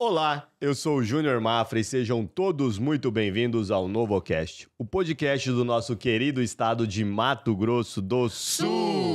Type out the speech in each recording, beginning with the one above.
Olá, eu sou o Júnior Mafra e sejam todos muito bem-vindos ao NovoCast, o podcast do nosso querido estado de Mato Grosso do Sul.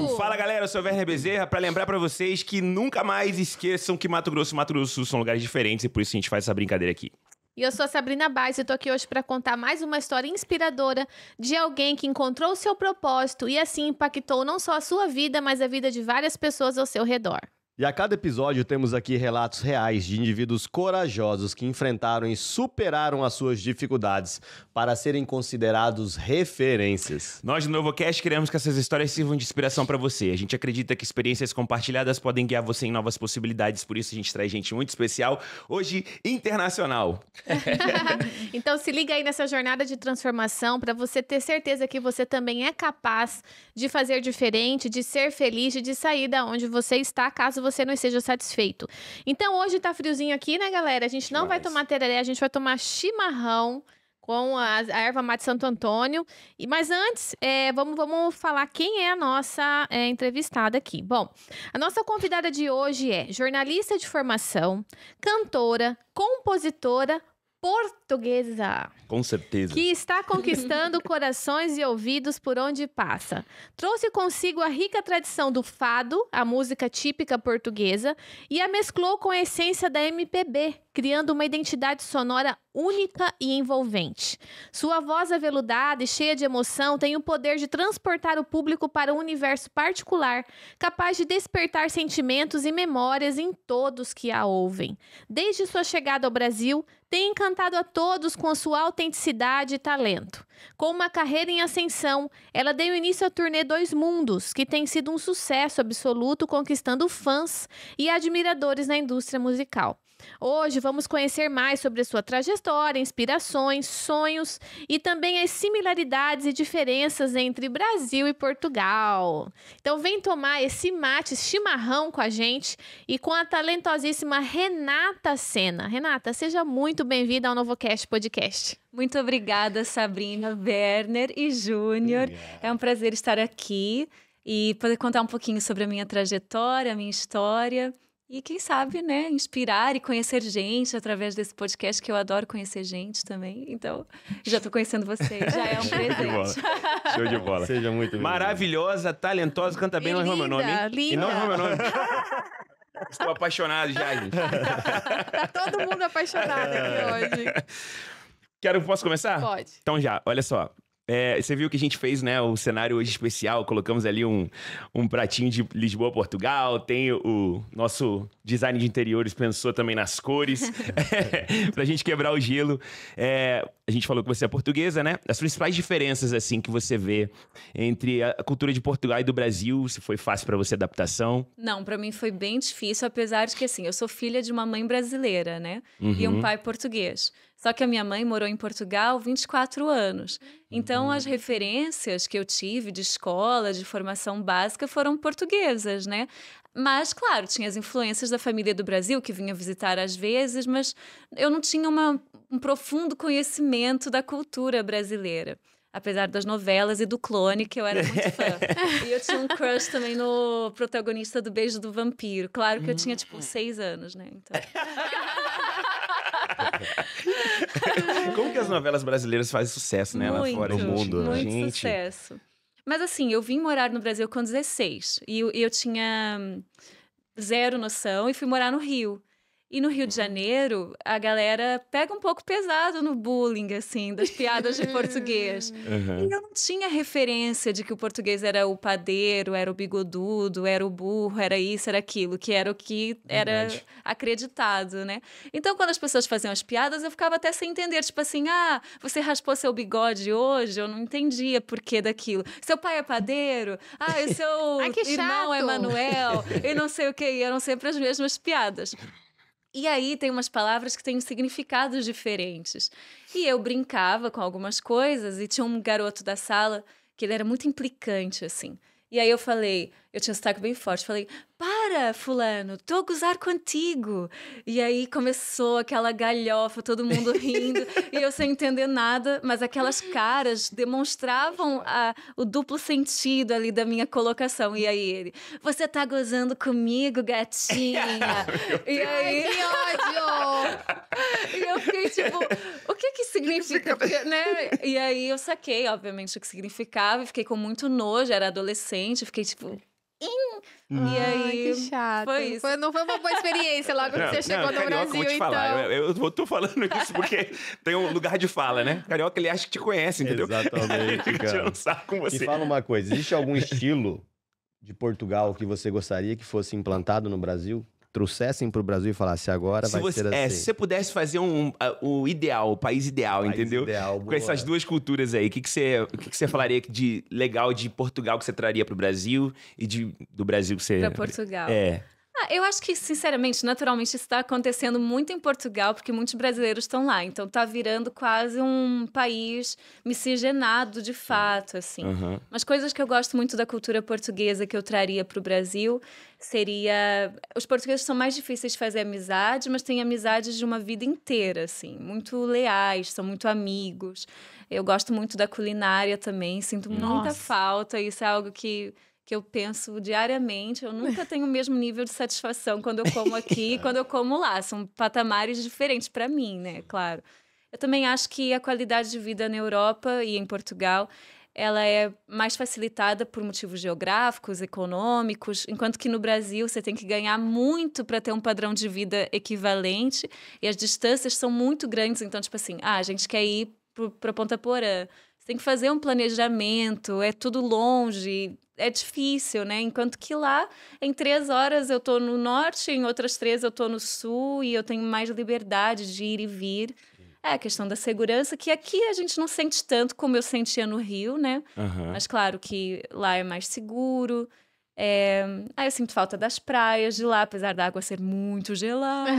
Sul. Fala galera, eu sou o Werner Bezerra para lembrar para vocês que nunca mais esqueçam que Mato Grosso e Mato Grosso do Sul são lugares diferentes e por isso a gente faz essa brincadeira aqui. E eu sou a Sabrina Baez e tô aqui hoje para contar mais uma história inspiradora de alguém que encontrou o seu propósito e assim impactou não só a sua vida, mas a vida de várias pessoas ao seu redor. E a cada episódio temos aqui relatos reais de indivíduos corajosos que enfrentaram e superaram as suas dificuldades para serem considerados referências. Nós do NovoCast queremos que essas histórias sirvam de inspiração para você. A gente acredita que experiências compartilhadas podem guiar você em novas possibilidades, por isso a gente traz gente muito especial, hoje internacional. então se liga aí nessa jornada de transformação para você ter certeza que você também é capaz de fazer diferente, de ser feliz, de sair da onde você está, caso você não esteja satisfeito. Então hoje tá friozinho aqui, né, galera? A gente não Demais. vai tomar tereré, a gente vai tomar chimarrão com a, a erva mate Santo Antônio. E, mas antes, é, vamos, vamos falar quem é a nossa é, entrevistada aqui. Bom, a nossa convidada de hoje é jornalista de formação, cantora, compositora, portuguesa. Com certeza. Que está conquistando corações e ouvidos por onde passa. Trouxe consigo a rica tradição do fado, a música típica portuguesa, e a mesclou com a essência da MPB, criando uma identidade sonora única e envolvente. Sua voz aveludada e cheia de emoção tem o poder de transportar o público para um universo particular, capaz de despertar sentimentos e memórias em todos que a ouvem. Desde sua chegada ao Brasil, tem encantado a todos com sua autenticidade e talento. Com uma carreira em ascensão, ela deu início à turnê Dois Mundos, que tem sido um sucesso absoluto, conquistando fãs e admiradores na indústria musical. Hoje vamos conhecer mais sobre a sua trajetória, inspirações, sonhos e também as similaridades e diferenças entre Brasil e Portugal. Então vem tomar esse mate chimarrão com a gente e com a talentosíssima Renata Sena. Renata, seja muito bem-vinda ao NovoCast Podcast. Muito obrigada, Sabrina, Werner e Júnior. É um prazer estar aqui e poder contar um pouquinho sobre a minha trajetória, a minha história e quem sabe, né, inspirar e conhecer gente através desse podcast, que eu adoro conhecer gente também. Então, já estou conhecendo você, já é um presente. Show de bola. Seja muito bem Maravilhosa, talentosa, canta bem, e não é meu nome. Linda. E não é meu nome. Estou apaixonado já, gente. tá todo mundo apaixonado aqui hoje. Quero, posso começar? Pode. Então já, olha só. É, você viu que a gente fez, né, o cenário hoje especial, colocamos ali um, um pratinho de Lisboa, Portugal, tem o nosso design de interiores pensou também nas cores, é, pra gente quebrar o gelo. É, a gente falou que você é portuguesa, né? As principais diferenças, assim, que você vê entre a cultura de Portugal e do Brasil, se foi fácil para você a adaptação? Não, para mim foi bem difícil, apesar de que, assim, eu sou filha de uma mãe brasileira, né? Uhum. E um uhum. pai português. Só que a minha mãe morou em Portugal 24 anos. Então, uhum. as referências que eu tive de escola, de formação básica, foram portuguesas, né? Mas, claro, tinha as influências da família do Brasil, que vinha visitar às vezes, mas eu não tinha uma, um profundo conhecimento da cultura brasileira apesar das novelas e do clone, que eu era muito fã. e eu tinha um crush também no protagonista do Beijo do Vampiro. Claro que eu tinha, tipo, hum. seis anos, né? Então. Como que as novelas brasileiras fazem sucesso, né? Muito, lá fora do mundo, né? Muito gente. sucesso. Mas assim, eu vim morar no Brasil com 16 e eu, eu tinha hum, zero noção e fui morar no Rio. E no Rio de Janeiro, a galera pega um pouco pesado no bullying, assim, das piadas de português. Uhum. E eu não tinha referência de que o português era o padeiro, era o bigodudo, era o burro, era isso, era aquilo, que era o que era Verdade. acreditado, né? Então, quando as pessoas faziam as piadas, eu ficava até sem entender. Tipo assim, ah, você raspou seu bigode hoje, eu não entendia por que daquilo. Seu pai é padeiro, ah, o seu Ai, irmão é Manuel, e não sei o que, eram sempre as mesmas piadas. E aí tem umas palavras que têm significados diferentes. E eu brincava com algumas coisas e tinha um garoto da sala que ele era muito implicante assim. E aí eu falei: eu tinha um sotaque bem forte. Falei, para, fulano, tô a gozar contigo. E aí começou aquela galhofa, todo mundo rindo, e eu sem entender nada, mas aquelas caras demonstravam a, o duplo sentido ali da minha colocação. E aí ele, você tá gozando comigo, gatinha? e aí... Ai, que ódio! e eu fiquei tipo, o que que significa? né? E aí eu saquei, obviamente, o que significava, e fiquei com muito nojo, era adolescente, fiquei tipo Hum. E aí, que chato. Foi isso. Foi, não foi uma boa experiência logo não, que você chegou não, no carioca, Brasil, eu vou te falar, então. Eu, eu tô falando isso porque tem um lugar de fala, né? Carioca, ele acha que te conhece, entendeu? Exatamente, cara. Um com você. E fala uma coisa, existe algum estilo de Portugal que você gostaria que fosse implantado no Brasil? trouxessem para o Brasil e falasse agora se vai você, ser é, assim. É, se você pudesse fazer um, ah, o ideal, o país ideal, país entendeu? Ideal, Com essas duas culturas aí, o que, que, você, que, que você falaria de legal de Portugal que você traria para o Brasil e de, do Brasil que você... Para Portugal. É. Ah, eu acho que, sinceramente, naturalmente está acontecendo muito em Portugal, porque muitos brasileiros estão lá. Então está virando quase um país miscigenado de fato, assim. Uhum. Mas coisas que eu gosto muito da cultura portuguesa que eu traria para o Brasil seria... Os portugueses são mais difíceis de fazer amizade, mas têm amizades de uma vida inteira, assim. Muito leais, são muito amigos. Eu gosto muito da culinária também, sinto Nossa. muita falta. Isso é algo que que eu penso diariamente. Eu nunca tenho o mesmo nível de satisfação quando eu como aqui e quando eu como lá. São patamares diferentes para mim, né? Claro. Eu também acho que a qualidade de vida na Europa e em Portugal ela é mais facilitada por motivos geográficos, econômicos, enquanto que no Brasil você tem que ganhar muito para ter um padrão de vida equivalente e as distâncias são muito grandes. Então, tipo assim, ah, a gente quer ir para Ponta Porã. Você tem que fazer um planejamento, é tudo longe, é difícil, né? Enquanto que lá, em três horas eu estou no norte, em outras três eu estou no sul e eu tenho mais liberdade de ir e vir. É a questão da segurança, que aqui a gente não sente tanto como eu sentia no Rio, né? Uhum. Mas claro que lá é mais seguro. É... Ah, eu sinto falta das praias de lá, apesar da água ser muito gelada,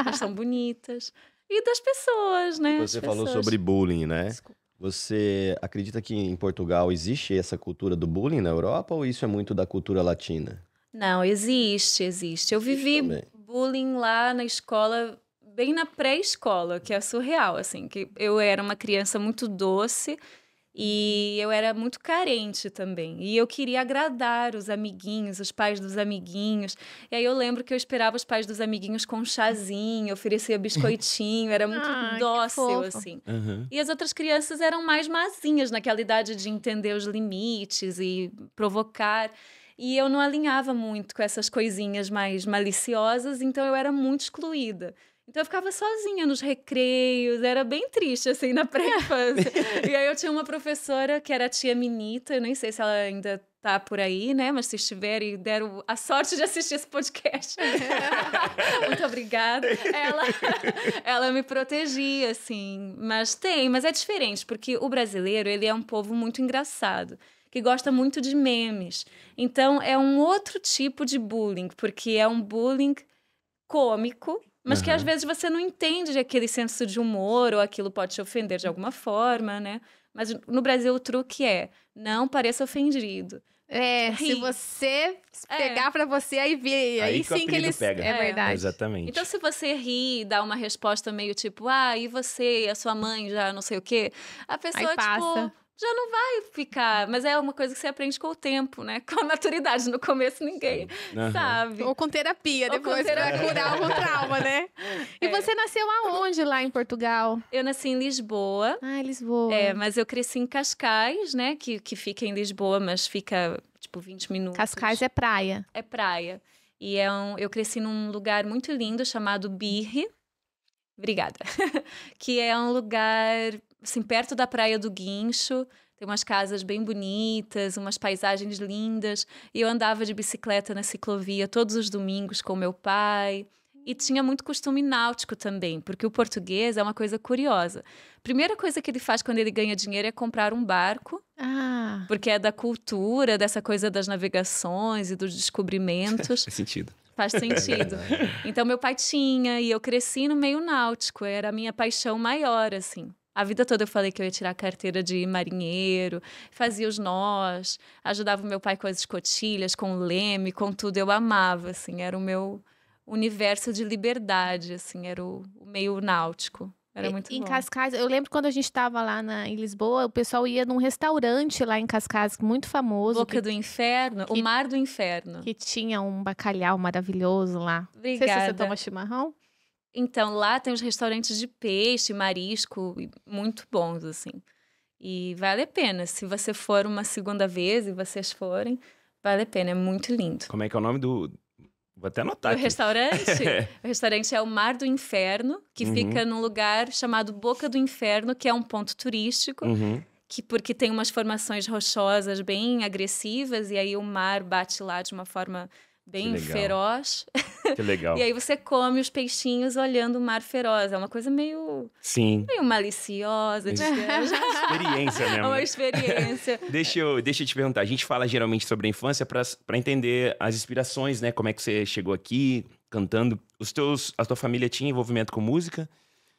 elas são bonitas. E das pessoas, né? Você As falou pessoas... sobre bullying, né? Desculpa. Você acredita que em Portugal existe essa cultura do bullying na Europa ou isso é muito da cultura latina? Não, existe, existe. Eu vivi bullying lá na escola, bem na pré-escola, que é surreal, assim, que eu era uma criança muito doce e eu era muito carente também. E eu queria agradar os amiguinhos, os pais dos amiguinhos. E aí eu lembro que eu esperava os pais dos amiguinhos com um chazinho, oferecia biscoitinho, era muito ah, dócil, assim. Uhum. E as outras crianças eram mais mazinhas naquela idade de entender os limites e provocar. E eu não alinhava muito com essas coisinhas mais maliciosas, então eu era muito excluída. Então eu ficava sozinha nos recreios, era bem triste, assim, na pré-infância. e aí eu tinha uma professora que era a tia Minita, eu nem sei se ela ainda tá por aí, né? Mas se estiver e deram a sorte de assistir esse podcast, muito obrigada. Ela, ela me protegia, assim. Mas tem, mas é diferente, porque o brasileiro, ele é um povo muito engraçado que gosta muito de memes. Então é um outro tipo de bullying, porque é um bullying cômico mas uhum. que às vezes você não entende aquele senso de humor ou aquilo pode te ofender de alguma forma, né? Mas no Brasil o truque é não pareça ofendido. É, Ri. se você é. pegar é. para você, aí, aí, aí sim que, que eles. Pega. É, é verdade. exatamente. Então, se você ri e dá uma resposta meio tipo, ah, e você, a sua mãe já não sei o quê, a pessoa, aí tipo, passa. tipo já não vai ficar. Uhum. Mas é uma coisa que você aprende com o tempo, né? Com a maturidade. No começo ninguém uhum. sabe. Ou com terapia, depois com terapia. curar algum trauma, né? E é. você nasceu aonde lá em Portugal? Eu nasci em Lisboa. Ah, Lisboa. É, mas eu cresci em Cascais, né? Que, que fica em Lisboa, mas fica tipo 20 minutos. Cascais é praia. É praia. E é um, eu cresci num lugar muito lindo chamado Birre. Obrigada. que é um lugar assim, perto da praia do Guincho, tem umas casas bem bonitas, umas paisagens lindas. E eu andava de bicicleta na ciclovia todos os domingos com meu pai. E tinha muito costume náutico também, porque o português é uma coisa curiosa. Primeira coisa que ele faz quando ele ganha dinheiro é comprar um barco. Ah. Porque é da cultura, dessa coisa das navegações e dos descobrimentos. Faz sentido. Faz é sentido. então, meu pai tinha, e eu cresci no meio náutico. Era a minha paixão maior, assim. A vida toda eu falei que eu ia tirar a carteira de marinheiro, fazia os nós, ajudava o meu pai com as escotilhas, com o leme, com tudo. Eu amava, assim, era o meu universo de liberdade, assim, era o, o meio náutico. Era muito em bom. Cascais, eu lembro quando a gente estava lá na, em Lisboa, o pessoal ia num restaurante lá em Cascais, muito famoso. Boca que, do Inferno, que, o Mar do Inferno. Que tinha um bacalhau maravilhoso lá. Obrigada. Não sei se você toma chimarrão. Então, lá tem os restaurantes de peixe, marisco, muito bons, assim. E vale a pena. Se você for uma segunda vez e vocês forem, vale a pena. É muito lindo. Como é que é o nome do. Vou até anotar. O aqui. restaurante? É. o restaurante é o Mar do Inferno, que uhum. fica num lugar chamado Boca do Inferno, que é um ponto turístico. Uhum. Que, porque tem umas formações rochosas bem agressivas, e aí o mar bate lá de uma forma bem que feroz. Que legal. e aí você come os peixinhos olhando o mar feroz. É uma coisa meio. Sim. Meio maliciosa. Ex experiência mesmo. uma né? experiência. deixa, eu, deixa eu te perguntar. A gente fala geralmente sobre a infância para entender as inspirações, né? Como é que você chegou aqui cantando. Os teus, a tua família tinha envolvimento com música?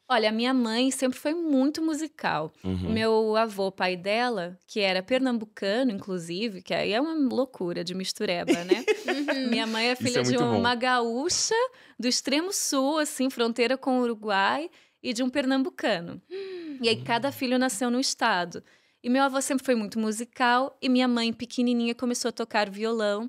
Olha, minha mãe sempre foi muito musical. Uhum. O meu avô, pai dela, que era pernambucano, inclusive, que aí é uma loucura de mistureba, né? Uhum. Minha mãe é, é filha é de uma gaúcha do extremo sul, assim, fronteira com o Uruguai, e de um pernambucano. Uhum. E aí cada filho nasceu no estado. E meu avô sempre foi muito musical, e minha mãe, pequenininha, começou a tocar violão.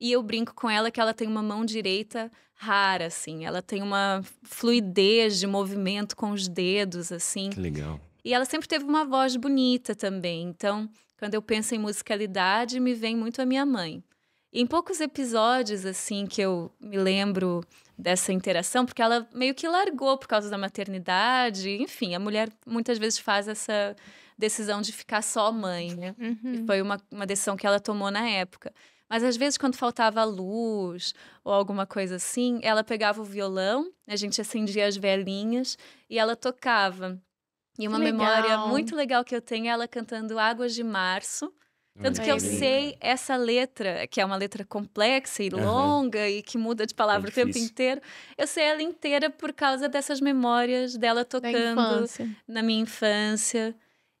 E eu brinco com ela que ela tem uma mão direita rara, assim. Ela tem uma fluidez de movimento com os dedos, assim. Que legal. E ela sempre teve uma voz bonita também. Então, quando eu penso em musicalidade, me vem muito a minha mãe. E em poucos episódios, assim, que eu me lembro dessa interação, porque ela meio que largou por causa da maternidade. Enfim, a mulher muitas vezes faz essa decisão de ficar só mãe, né? Uhum. E foi uma, uma decisão que ela tomou na época. Mas às vezes, quando faltava luz ou alguma coisa assim, ela pegava o violão, a gente acendia as velhinhas e ela tocava. E uma memória muito legal que eu tenho é ela cantando Águas de Março. Tanto hum, que eu é sei essa letra, que é uma letra complexa e uhum. longa e que muda de palavra é o tempo inteiro, eu sei ela inteira por causa dessas memórias dela tocando na minha infância.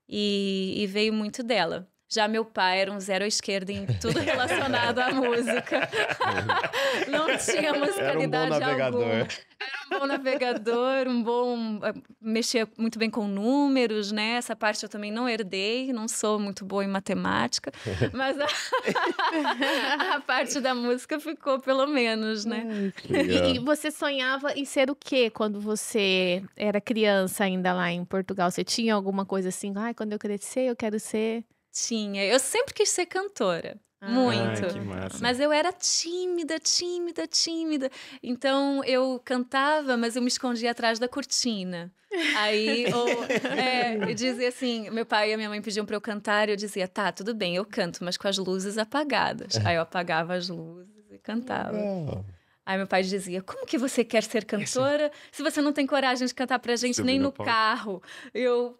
E, e veio muito dela. Já meu pai era um zero à esquerda em tudo relacionado à música. Não tinha tínhamos era um bom navegador. alguma. Era um bom navegador, um bom. Eh, Mexia muito bem com números, né? Essa parte eu também não herdei, não sou muito boa em matemática, mas a, a parte da música ficou, pelo menos, né? E, e você sonhava em ser o quê quando você era criança ainda lá em Portugal? Você tinha alguma coisa assim? Ai, ah, quando eu crescer, eu quero ser. Tinha. Eu sempre quis ser cantora. Ah. Muito. Ai, mas eu era tímida, tímida, tímida. Então eu cantava, mas eu me escondia atrás da cortina. Aí ou, é, eu dizia assim: meu pai e minha mãe pediam para eu cantar, e eu dizia: tá, tudo bem, eu canto, mas com as luzes apagadas. Aí eu apagava as luzes e cantava. Aí meu pai dizia: Como que você quer ser cantora se você não tem coragem de cantar pra gente Subindo nem no pau. carro? Eu,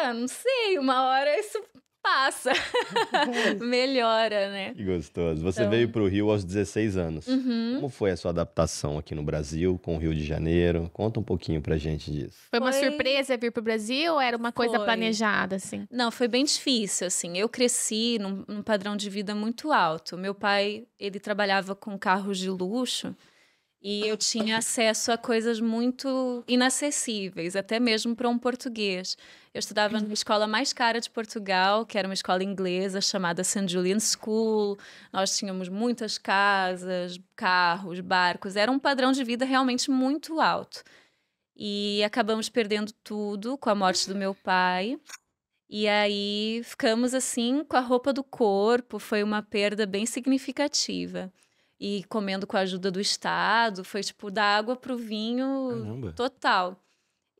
ah, não sei, uma hora isso passa. Melhora, né? Que gostoso. Você então... veio para o Rio aos 16 anos. Uhum. Como foi a sua adaptação aqui no Brasil, com o Rio de Janeiro? Conta um pouquinho a gente disso. Foi, foi... uma surpresa vir para o Brasil ou era uma coisa foi. planejada, assim? Não, foi bem difícil, assim. Eu cresci num, num padrão de vida muito alto. Meu pai, ele trabalhava com carros de luxo. E eu tinha acesso a coisas muito inacessíveis, até mesmo para um português. Eu estudava numa uhum. escola mais cara de Portugal, que era uma escola inglesa chamada St. Julian School. Nós tínhamos muitas casas, carros, barcos. Era um padrão de vida realmente muito alto. E acabamos perdendo tudo com a morte do meu pai. E aí ficamos assim com a roupa do corpo. Foi uma perda bem significativa e comendo com a ajuda do Estado. Foi tipo da água para o vinho Caramba. total.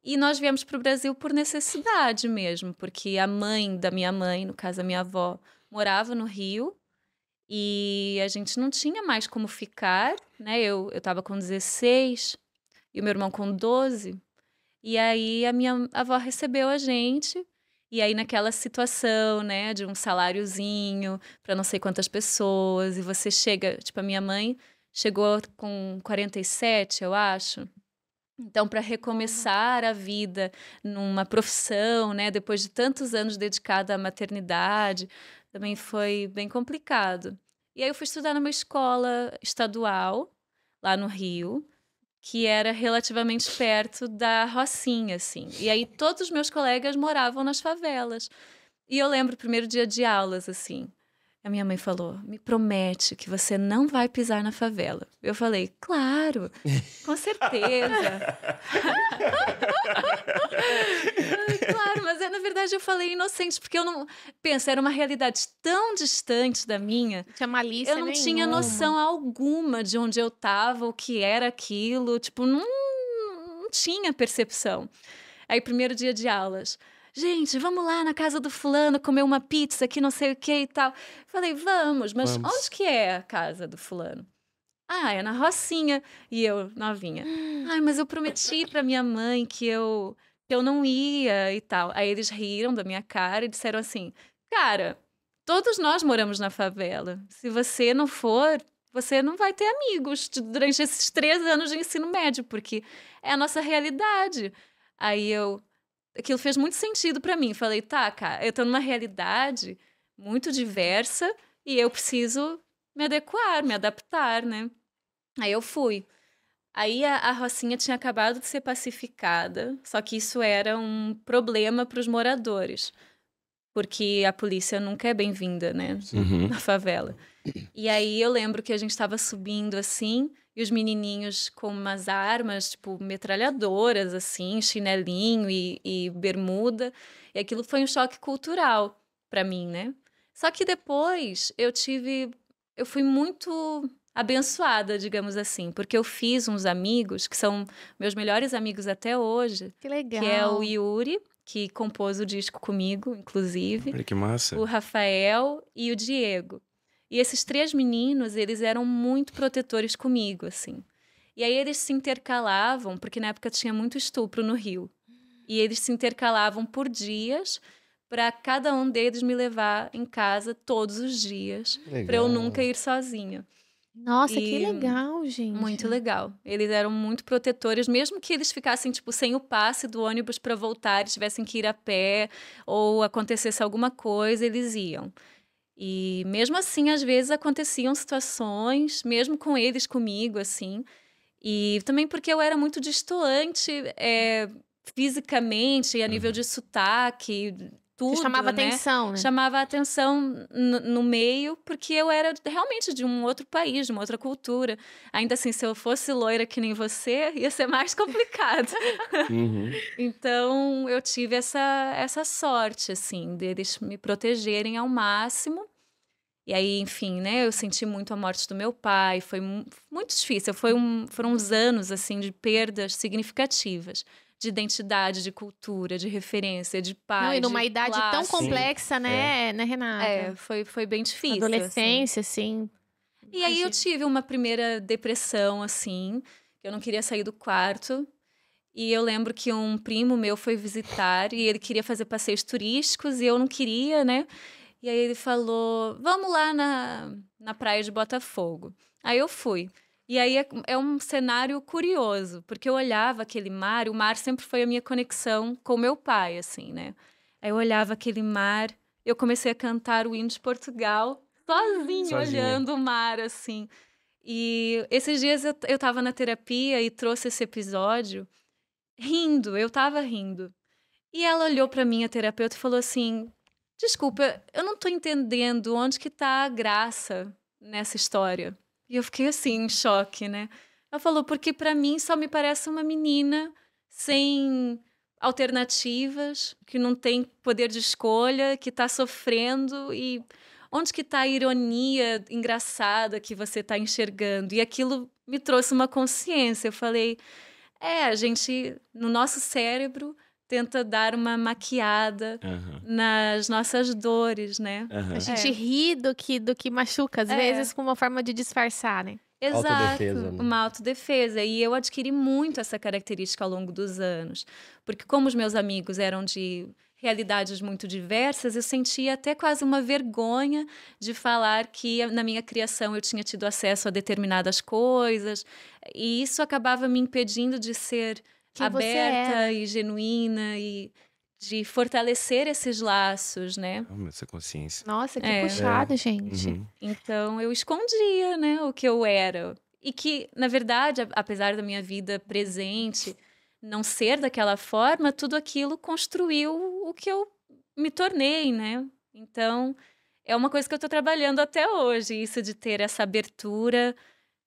E nós viemos para o Brasil por necessidade mesmo, porque a mãe da minha mãe, no caso a minha avó, morava no Rio e a gente não tinha mais como ficar, né? Eu estava com 16 e o meu irmão com 12. E aí a minha avó recebeu a gente e aí naquela situação, né, de um saláriozinho para não sei quantas pessoas, e você chega, tipo a minha mãe chegou com 47, eu acho. Então, para recomeçar a vida numa profissão, né, depois de tantos anos dedicada à maternidade, também foi bem complicado. E aí eu fui estudar numa escola estadual lá no Rio, que era relativamente perto da Rocinha, assim. E aí todos os meus colegas moravam nas favelas. E eu lembro o primeiro dia de aulas, assim. A minha mãe falou: me promete que você não vai pisar na favela. Eu falei: claro, com certeza. claro, mas é, na verdade eu falei inocente, porque eu não. Pensa, era uma realidade tão distante da minha. tinha malícia Eu não nenhuma. tinha noção alguma de onde eu estava, o que era aquilo. Tipo, não, não tinha percepção. Aí, primeiro dia de aulas gente, vamos lá na casa do fulano comer uma pizza que não sei o que e tal. Falei, vamos, mas vamos. onde que é a casa do fulano? Ah, é na Rocinha. E eu, novinha. Ai, mas eu prometi pra minha mãe que eu, que eu não ia e tal. Aí eles riram da minha cara e disseram assim: Cara, todos nós moramos na favela. Se você não for, você não vai ter amigos durante esses três anos de ensino médio, porque é a nossa realidade. Aí eu, aquilo fez muito sentido para mim. Falei, tá, cara, eu tô numa realidade muito diversa e eu preciso me adequar, me adaptar, né? Aí eu fui. Aí a, a Rocinha tinha acabado de ser pacificada, só que isso era um problema para os moradores, porque a polícia nunca é bem-vinda, né, uhum. na favela. E aí eu lembro que a gente estava subindo assim, e os menininhos com umas armas, tipo, metralhadoras, assim, chinelinho e, e bermuda. E aquilo foi um choque cultural para mim, né? Só que depois eu tive. Eu fui muito abençoada, digamos assim, porque eu fiz uns amigos que são meus melhores amigos até hoje. Que legal. Que é o Yuri, que compôs o disco comigo, inclusive. Olha que massa. O Rafael e o Diego. E esses três meninos, eles eram muito protetores comigo, assim. E aí eles se intercalavam, porque na época tinha muito estupro no Rio. E eles se intercalavam por dias para cada um deles me levar em casa todos os dias, para eu nunca ir sozinha. Nossa, e que legal, gente. Muito legal. Eles eram muito protetores, mesmo que eles ficassem tipo sem o passe do ônibus para voltar, tivessem que ir a pé ou acontecesse alguma coisa, eles iam. E mesmo assim, às vezes aconteciam situações, mesmo com eles comigo, assim. E também porque eu era muito distoante é, eh, fisicamente, a nível de sotaque, tudo. Que chamava né? atenção, né? Chamava atenção no, no, meio, porque eu era realmente de um outro país, de uma outra cultura. Ainda assim, se eu fosse loira que nem você, ia ser mais complicado. uhum. Então, eu tive essa, essa sorte, assim, deles me protegerem ao máximo. E aí, enfim, né, eu senti muito a morte do meu pai, foi muito difícil, foi um, foram uns anos, assim, de perdas significativas de identidade, de cultura, de referência, de pai. Não, e numa idade classe. tão complexa, né, é. né, Renata? É, foi, foi bem difícil. Assim. Adolescência, assim. assim. E Imagina. aí eu tive uma primeira depressão, assim, eu não queria sair do quarto. E eu lembro que um primo meu foi visitar e ele queria fazer passeios turísticos e eu não queria, né? E aí ele falou: vamos lá na, na praia de Botafogo. Aí eu fui. E aí é, é, um cenário curioso, porque eu olhava aquele mar, o mar sempre foi a minha conexão com meu pai, assim, né? Aí eu olhava aquele mar, eu comecei a cantar o hino de Portugal, sozinho, sozinho. olhando o mar, assim. E esses dias eu, eu tava na terapia e trouxe esse episódio, rindo, eu tava rindo. E ela olhou para mim, a terapeuta, e falou assim: Desculpa, eu não tô entendendo onde que tá a graça nessa história. E eu fiquei assim, em choque, né? Ela falou, porque para mim só me parece uma menina sem alternativas, que não tem poder de escolha, que está sofrendo e onde que está a ironia engraçada que você está enxergando? E aquilo me trouxe uma consciência. Eu falei, é, a gente, no nosso cérebro, tenta dar uma maquiada uhum. nas nossas dores, né? Uhum. A gente é. ri do que, do que machuca, às é. vezes com uma forma de disfarçar, né? Exato, autodefesa, né? uma autodefesa. E eu adquiri muito essa característica ao longo dos anos. Porque, como os meus amigos eram de realidades muito diversas, eu sentia até quase uma vergonha de falar que na minha criação eu tinha tido acesso a determinadas coisas, e isso acabava me impedindo de ser aberta é. e genuína e de fortalecer esses laços, né? Essa consciência. Nossa, que é. puxado, é. gente. Uhum. Então eu escondia, né, o que eu era e que na verdade, apesar da minha vida presente não ser daquela forma, tudo aquilo construiu o que eu me tornei, né? Então é uma coisa que eu estou trabalhando até hoje, isso de ter essa abertura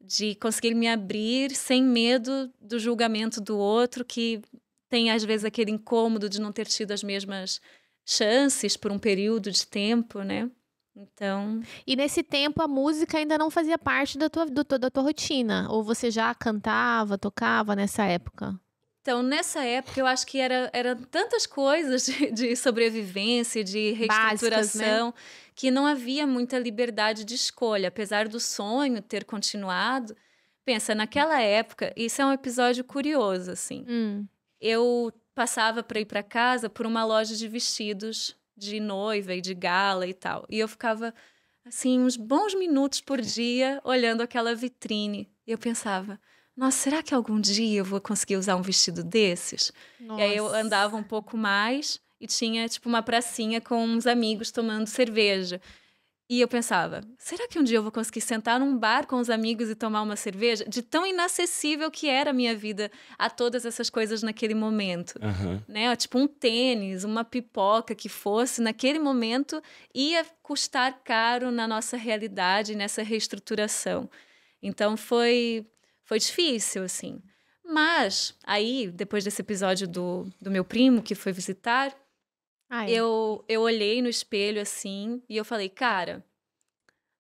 de conseguir me abrir sem medo do julgamento do outro, que tem às vezes aquele incômodo de não ter tido as mesmas chances por um período de tempo, né? Então. E nesse tempo a música ainda não fazia parte da tua, do, da tua rotina? Ou você já cantava, tocava nessa época? Então, nessa época, eu acho que era, eram tantas coisas de, de sobrevivência, de reestruturação, Básicas, né? que não havia muita liberdade de escolha, apesar do sonho ter continuado. Pensa, naquela época, isso é um episódio curioso, assim. Hum. Eu passava para ir para casa por uma loja de vestidos de noiva e de gala e tal. E eu ficava, assim, uns bons minutos por dia olhando aquela vitrine. E eu pensava, nossa, será que algum dia eu vou conseguir usar um vestido desses? Nossa. E aí eu andava um pouco mais e tinha tipo uma pracinha com uns amigos tomando cerveja. E eu pensava, será que um dia eu vou conseguir sentar num bar com os amigos e tomar uma cerveja? De tão inacessível que era a minha vida a todas essas coisas naquele momento. Uhum. Né? Tipo, um tênis, uma pipoca que fosse, naquele momento ia custar caro na nossa realidade, nessa reestruturação. Então foi foi difícil, assim. Mas aí, depois desse episódio do, do meu primo que foi visitar, eu, eu olhei no espelho assim e eu falei, cara,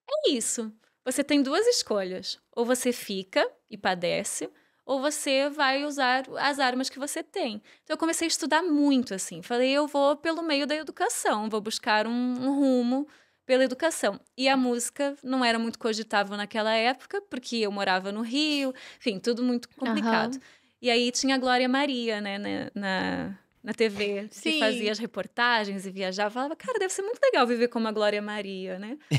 é isso. Você tem duas escolhas. Ou você fica e padece, ou você vai usar as armas que você tem. Então eu comecei a estudar muito assim. Falei, eu vou pelo meio da educação, vou buscar um, um rumo pela educação. E a música não era muito cogitável naquela época, porque eu morava no Rio, enfim, tudo muito complicado. Uhum. E aí tinha a Glória Maria, né, na, na, na TV, Sim. que fazia as reportagens e viajava. Falava, cara, deve ser muito legal viver como a Glória Maria, né?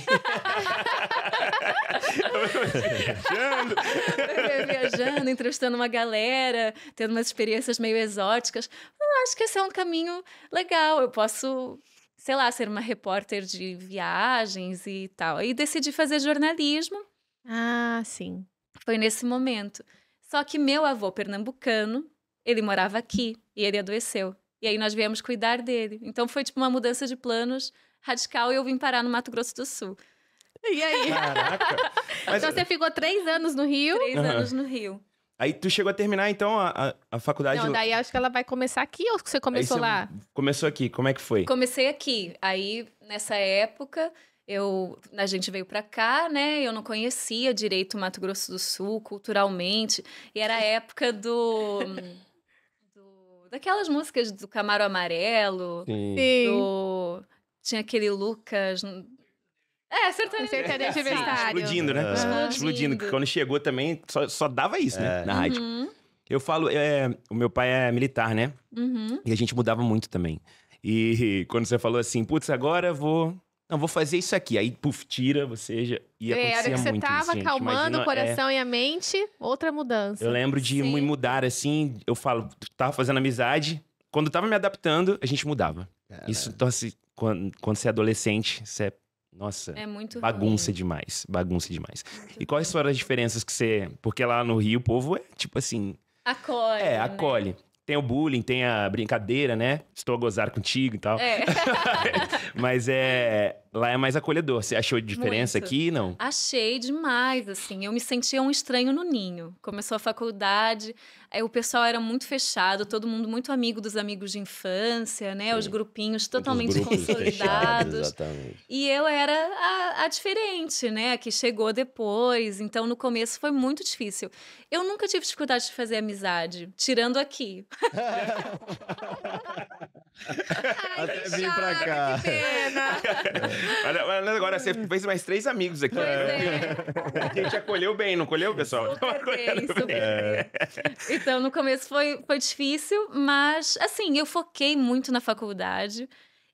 viajando. viajando, entrevistando uma galera, tendo umas experiências meio exóticas. Eu acho que esse é um caminho legal, eu posso sei lá, ser uma repórter de viagens e tal. E decidi fazer jornalismo. Ah, sim. Foi nesse momento. Só que meu avô pernambucano, ele morava aqui e ele adoeceu. E aí nós viemos cuidar dele. Então foi tipo uma mudança de planos radical e eu vim parar no Mato Grosso do Sul. E aí? Caraca! Mas... Então você ficou três anos no Rio? Três uhum. anos no Rio. Aí tu chegou a terminar, então, a, a faculdade... Não, daí acho que ela vai começar aqui ou você começou você lá? Começou aqui, como é que foi? Comecei aqui. Aí, nessa época, eu a gente veio para cá, né? Eu não conhecia direito o Mato Grosso do Sul culturalmente, e era a época do, do daquelas músicas do Camaro Amarelo, Sim. do tinha aquele Lucas, é, sertanejo, sertanejo é, universitário. Explodindo, né? Explodindo. Explodindo. Que quando chegou também, só, só dava isso, né? É. Na rádio. Uhum. Eu falo, é, o meu pai é militar, né? Uhum. E a gente mudava muito também. E quando você falou assim, putz, agora vou. Não, vou fazer isso aqui. Aí, puf, tira, você já. E é, era que você muito tava isso, acalmando Imagina, o coração é... e a mente, outra mudança. Eu lembro de Sim. me mudar assim, eu falo, tava fazendo amizade. Quando eu tava me adaptando, a gente mudava. É, isso, né? então, assim, quando, quando você é adolescente, você é nossa, é muito bagunça ruim. demais, bagunça demais. Muito e quais foram as diferenças que você... Porque lá no Rio o povo é, tipo assim... Acolhe. É, né? acolhe. Né? Tem o bullying, tem a brincadeira, né? Estou a gozar contigo e tal. É. Mas é Lá é mais acolhedor. Você achou diferença Muito. aqui, não? Achei demais, assim. Eu me sentia um estranho no ninho. Começou a faculdade, é, o pessoal era muito fechado, todo mundo muito amigo dos amigos de infância, né? Sim. Os grupinhos totalmente grupos consolidados. e eu era a, a, diferente, né? A que chegou depois. Então, no começo foi muito difícil. Eu nunca tive dificuldade de fazer amizade, tirando aqui. Ai, Até vim pra cá. Que pena. olha, olha, agora você fez mais três amigos aqui. Né? É. A gente acolheu bem, não colheu, pessoal? Super então, bem, super é. bem. Então, no começo foi, foi difícil, mas assim, eu foquei muito na faculdade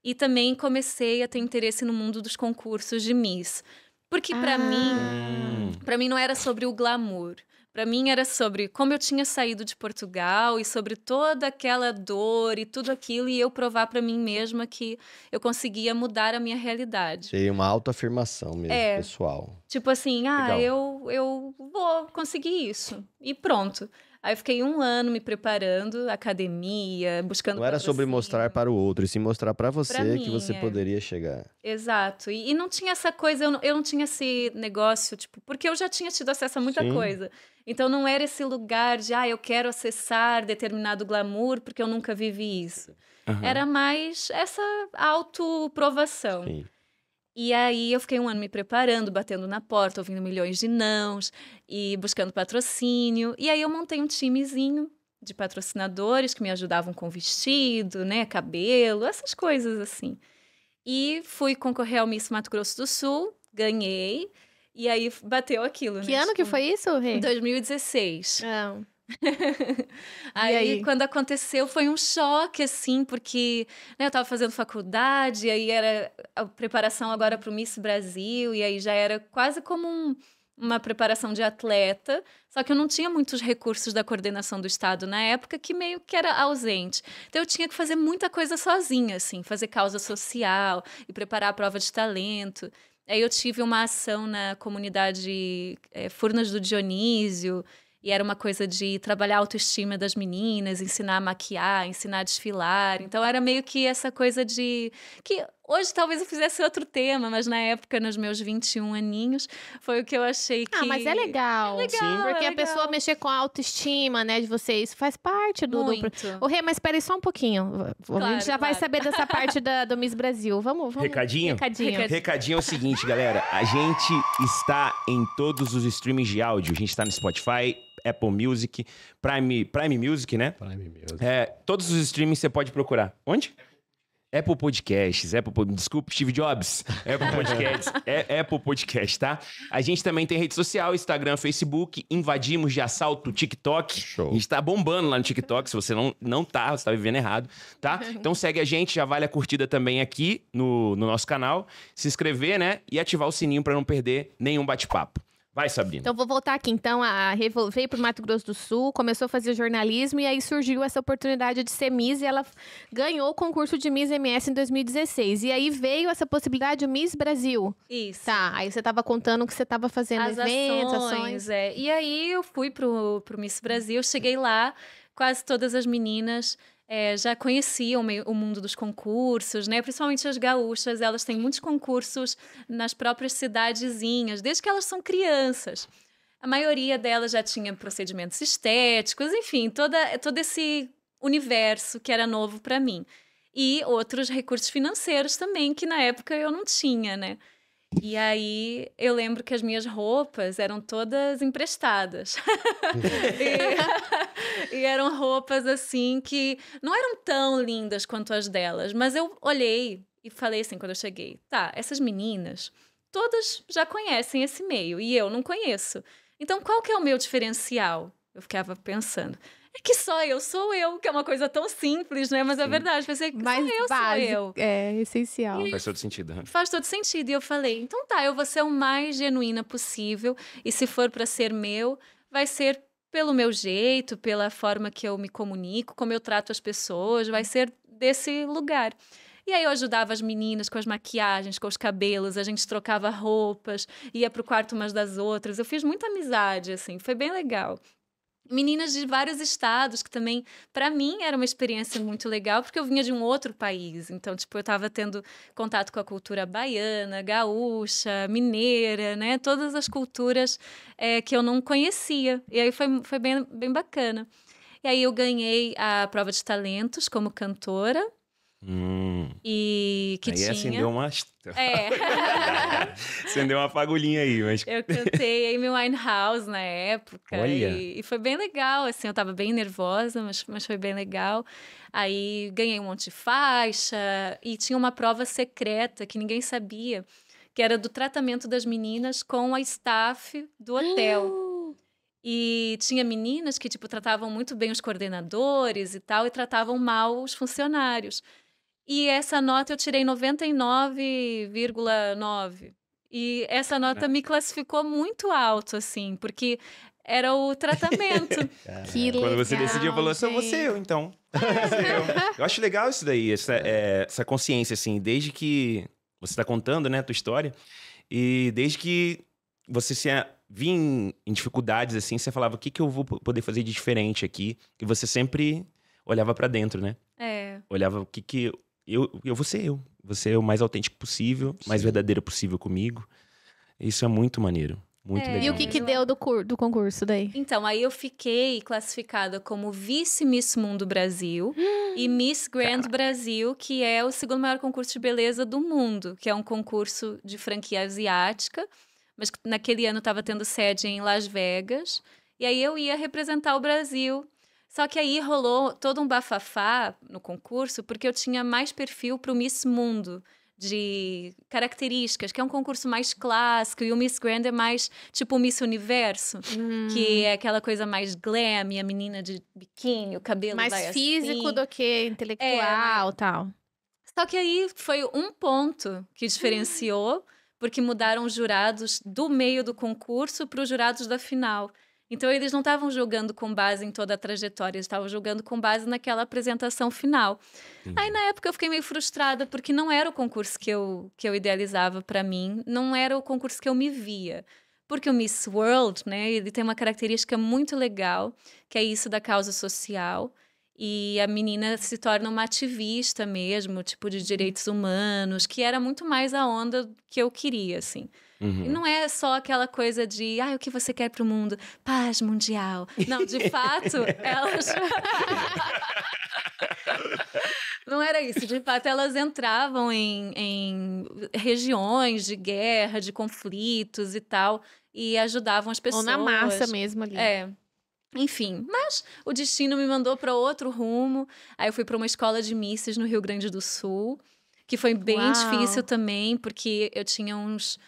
e também comecei a ter interesse no mundo dos concursos de Miss. Porque para ah. mim, para mim não era sobre o glamour. Para mim era sobre como eu tinha saído de Portugal e sobre toda aquela dor e tudo aquilo e eu provar para mim mesma que eu conseguia mudar a minha realidade. Tem uma autoafirmação mesmo, é, pessoal. Tipo assim, ah, Legal. eu eu vou conseguir isso e pronto. Aí eu fiquei um ano me preparando, academia, buscando. Não era sobre mostrar para o outro, e sim mostrar para você pra que mim, você é. poderia chegar. Exato. E, e, não tinha essa coisa, eu não, eu não tinha esse negócio, tipo, porque eu já tinha tido acesso a muita sim. coisa. Então não era esse lugar de, ah, eu quero acessar determinado glamour porque eu nunca vivi isso. Uhum. Era mais essa autoprovação. Sim. E aí eu fiquei um ano me preparando, batendo na porta, ouvindo milhões de nãos e buscando patrocínio. E aí eu montei um timezinho de patrocinadores que me ajudavam com vestido, né, cabelo, essas coisas assim. E fui concorrer ao Miss Mato Grosso do Sul, ganhei. E aí bateu aquilo, que né? Que ano tipo, que foi isso, Rei? 2016. Ah. aí, aí, quando aconteceu, foi um choque, assim, porque né, eu estava fazendo faculdade, aí era a preparação agora para o Miss Brasil, e aí já era quase como um, uma preparação de atleta, só que eu não tinha muitos recursos da coordenação do Estado na época, que meio que era ausente. Então eu tinha que fazer muita coisa sozinha, assim, fazer causa social e preparar a prova de talento. Aí eu tive uma ação na comunidade é, Furnas do Dionísio, e era uma coisa de trabalhar a autoestima das meninas, ensinar a maquiar, ensinar a desfilar. Então era meio que essa coisa de. que Hoje talvez eu fizesse outro tema, mas na época, nos meus 21 aninhos, foi o que eu achei que. Ah, mas é legal. É legal Sim. É Porque é legal. a pessoa mexer com a autoestima, né, de você, isso faz parte do. Muito. do... O Rê, mas peraí só um pouquinho. Claro, a gente já claro. vai saber dessa parte da, do Miss Brasil. Vamos, vamos. Recadinho? Recadinho. Recadinho é o seguinte, galera. A gente está em todos os streamings de áudio. A gente está no Spotify, Apple Music, Prime, Prime Music, né? Prime Music. É, todos os streamings você pode procurar. Onde? Apple Podcasts, Apple, desculpa, Steve Jobs, Apple Podcasts, é, Apple Podcast, tá? A gente também tem rede social, Instagram, Facebook, invadimos de assalto o TikTok. Show. A gente tá bombando lá no TikTok, se você não, não tá, você tá vivendo errado, tá? Então segue a gente, já vale a curtida também aqui no, no nosso canal, se inscrever, né? E ativar o sininho para não perder nenhum bate-papo. Vai, Sabrina. Então, vou voltar aqui. Então, a, a, veio para o Mato Grosso do Sul, começou a fazer jornalismo e aí surgiu essa oportunidade de ser Miss e ela ganhou o concurso de Miss MS em 2016. E aí veio essa possibilidade Miss Brasil. Isso. Tá, aí você estava contando que você estava fazendo As eventos, ações. ações. É. E aí eu fui para o Miss Brasil, cheguei lá, quase todas as meninas é, já conheciam o mundo dos concursos, né? Principalmente as gaúchas, elas têm muitos concursos nas próprias cidadezinhas, desde que elas são crianças. A maioria delas já tinha procedimentos estéticos, enfim, toda, todo esse universo que era novo para mim. E outros recursos financeiros também, que na época eu não tinha, né? E aí eu lembro que as minhas roupas eram todas emprestadas. e, e, eram roupas assim que não eram tão lindas quanto as delas, mas eu olhei e falei assim quando eu cheguei: tá, essas meninas todas já conhecem esse meio e eu não conheço. Então qual que é o meu diferencial? Eu ficava pensando é que só eu sou eu, que é uma coisa tão simples, né? Mas é Sim. é verdade, pensei que Mais só eu base, sou eu. É, essencial. E faz todo sentido. Né? Faz todo sentido. E eu falei, então tá, eu vou ser o mais genuína possível. E se for para ser meu, vai ser pelo meu jeito, pela forma que eu me comunico, como eu trato as pessoas, vai ser desse lugar. E aí eu ajudava as meninas com as maquiagens, com os cabelos, a gente trocava roupas, ia pro quarto umas das outras. Eu fiz muita amizade, assim, foi bem legal meninas de vários estados, que também, para mim, era uma experiência muito legal, porque eu vinha de um outro país. Então, tipo, eu estava tendo contato com a cultura baiana, gaúcha, mineira, né? Todas as culturas é, que eu não conhecia. E aí foi, foi bem, bem bacana. E aí eu ganhei a prova de talentos como cantora. Hum. E que aí tinha... acendeu uma... É. acendeu uma fagulhinha aí, mas... Eu cantei Amy Winehouse na época. Olha. E, e, foi bem legal, assim, eu tava bem nervosa, mas, mas foi bem legal. Aí ganhei um monte de faixa e tinha uma prova secreta que ninguém sabia, que era do tratamento das meninas com a staff do hotel. Uh. E tinha meninas que, tipo, tratavam muito bem os coordenadores e tal, e tratavam mal os funcionários. E essa nota eu tirei 99,9. E essa nota né. me classificou muito alto, assim, porque era o tratamento. que legal, Quando você decidiu, falou assim, vou eu, então. eu. acho legal isso daí, essa, é, essa consciência, assim, desde que você está contando, né, a tua história, e desde que você se vinha em, em dificuldades, assim, você falava, o que, que eu vou poder fazer de diferente aqui? E você sempre olhava para dentro, né? É. Olhava o que, que eu, eu vou ser eu. você é o mais autêntico possível, Sim. mais verdadeiro possível comigo. Isso é muito maneiro. Muito é. legal. E o que, que deu do, do concurso daí? Então, aí eu fiquei classificada como vice Miss Mundo Brasil e Miss Grand Caraca. Brasil, que é o segundo maior concurso de beleza do mundo, que é um concurso de franquia asiática, mas que naquele ano estava tendo sede em Las Vegas. E aí eu ia representar o Brasil só que aí rolou todo um bafafá no concurso, porque eu tinha mais perfil para o Miss Mundo de características, que é um concurso mais clássico, e o Miss Grand é mais tipo o Miss Universo, hum. que é aquela coisa mais glam, e a menina de biquíni, o cabelo mais físico assim. do que intelectual, é, tal. Só que aí foi um ponto que diferenciou, porque mudaram os jurados do meio do concurso para os jurados da final. Então eles não estavam jogando com base em toda a trajetória, eles estavam jogando com base naquela apresentação final. Aí na época eu fiquei meio frustrada porque não era o concurso que eu que eu idealizava para mim, não era o concurso que eu me via. Porque o Miss World, né, ele tem uma característica muito legal, que é isso da causa social. E a menina se torna uma ativista mesmo, tipo de uhum. direitos humanos, que era muito mais a onda que eu queria, assim. Uhum. E não é só aquela coisa de, ah, o que você quer pro mundo? Paz mundial. Não, de fato, elas. não era isso. De fato, elas entravam em, em regiões de guerra, de conflitos e tal, e ajudavam as pessoas. Ou na massa mesmo ali. É. Enfim, mas o destino me mandou para outro rumo. Aí eu fui para uma escola de missas no Rio Grande do Sul, que foi bem Uau. difícil também, porque eu tinha uns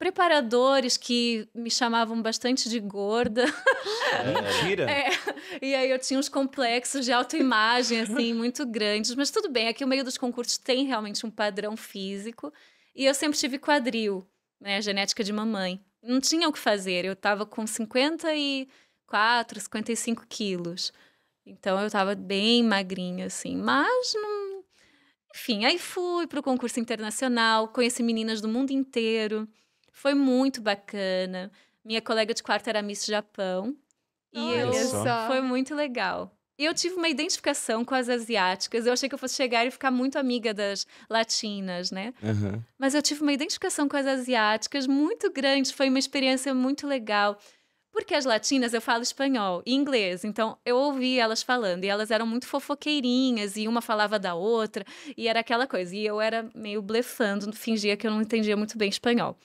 preparadores que me chamavam bastante de gorda. É, mentira! é, e aí eu tinha uns complexos de autoimagem, assim, muito grandes. Mas tudo bem, aqui o meio dos concursos tem realmente um padrão físico. E eu sempre tive quadril, né? Genética de mamãe. Não tinha o que fazer. Eu estava com 50 e 54, 55 quilos. Então eu estava bem magrinha, assim. Mas, não... enfim, aí fui para o concurso internacional, conheci meninas do mundo inteiro. Foi muito bacana. Minha colega de quarto era Miss Japão. E Olha eu só. foi muito legal. Eu tive uma identificação com as asiáticas. Eu achei que eu fosse chegar e ficar muito amiga das latinas, né? Uhum. Mas eu tive uma identificação com as asiáticas muito grande. Foi uma experiência muito legal. Porque as latinas eu falo espanhol e inglês, então eu ouvi elas falando e elas eram muito fofoqueirinhas e uma falava da outra e era aquela coisa. E eu era meio blefando, fingia que eu não entendia muito bem espanhol.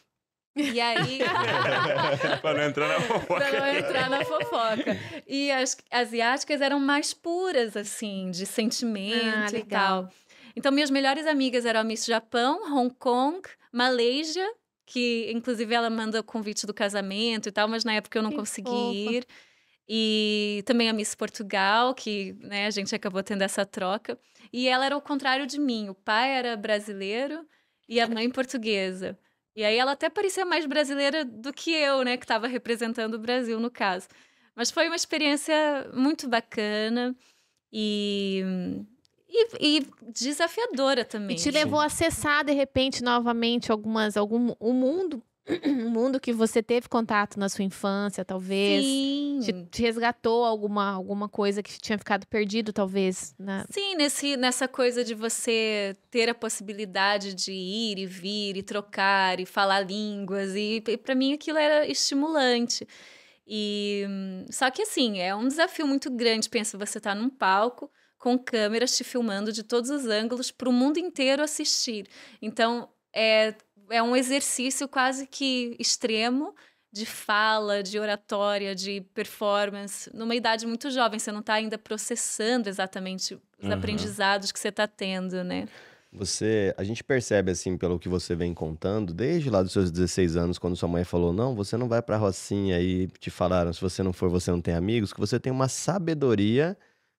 E aí. pra não entrar na fofoca. Pra não entrar na fofoca. E as asiáticas eram mais puras, assim, de sentimento ah, e tal. Então, minhas melhores amigas eram a Miss Japão, Hong Kong, Malásia que inclusive ela manda o convite do casamento e tal, mas na época eu não que consegui fofa. ir. E também a Miss Portugal, que né, a gente acabou tendo essa troca. E ela era o contrário de mim. O pai era brasileiro e a mãe portuguesa. E aí ela até parecia mais brasileira do que eu, né, que estava representando o Brasil no caso. Mas foi uma experiência muito bacana e e, e, desafiadora também. E te levou a acessar, de repente, novamente, algumas, algum o um mundo. Um mundo que você teve contato na sua infância, talvez. Sim. Te, te resgatou alguma, alguma coisa que tinha ficado perdido, talvez. Na... Sim, nesse, nessa coisa de você ter a possibilidade de ir e vir e trocar e falar línguas. E, e para mim aquilo era estimulante. E hum, só que assim, é um desafio muito grande. Pensa, você tá num palco, com câmeras te filmando de todos os ângulos para o mundo inteiro assistir. Então, é, é um exercício quase que extremo de fala, de oratória, de performance, numa idade muito jovem. Você não está ainda processando exatamente os uhum. aprendizados que você está tendo, né? Você, a gente percebe assim pelo que você vem contando, desde lá dos seus 16 anos, quando sua mãe falou: "Não, você não vai para Rocinha" e te falaram: "Se você não for, você não tem amigos", que você tem uma sabedoria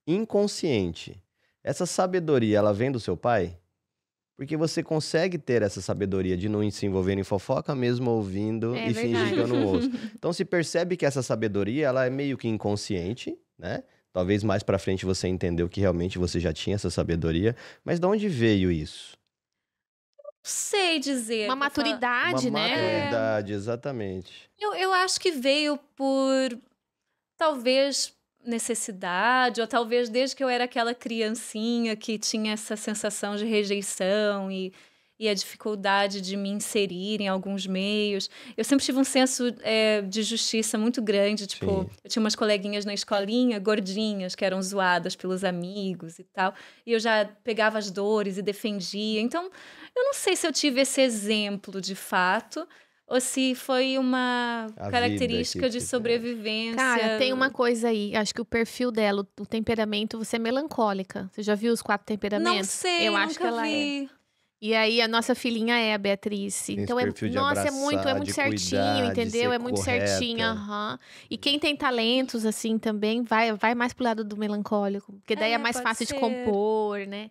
inconsciente. Essa sabedoria, ela vem do seu pai? Porque você consegue ter essa sabedoria de não se envolver em fofoca mesmo ouvindo é e verdade. fingir que eu não ouço. Então se percebe que essa sabedoria, ela é meio que inconsciente, né? Talvez mais para frente você entendeu que realmente você já tinha essa sabedoria, mas de onde veio isso? Não sei dizer. Uma maturidade, né? Uma né? Maturidade, exatamente. Eu, eu acho que veio por talvez necessidade, ou talvez desde que eu era aquela criancinha que tinha essa sensação de rejeição e, e a dificuldade de me inserir em alguns meios. Eu sempre tive um senso é, de justiça muito grande. Tipo, Sim. eu tinha umas coleguinhas na escolinha, gordinhas, que eram zoadas pelos amigos e tal. E eu já pegava as dores e defendia. Então, eu não sei se eu tive esse exemplo de fato ou se foi uma a característica de sobrevivência. Cara, tem uma coisa aí. Acho que o perfil dela, o temperamento, você é melancólica. Você já viu os quatro temperamentos? Não sei, eu acho que ela é. vi. é. E aí a nossa filhinha é a Beatriz. então é, nossa, abraçar, é muito, é muito certinho, cuidar, entendeu? É muito correta. certinho, E quem tem talentos assim também vai vai mais pro lado do melancólico, porque daí é, é mais fácil ser. de compor, né?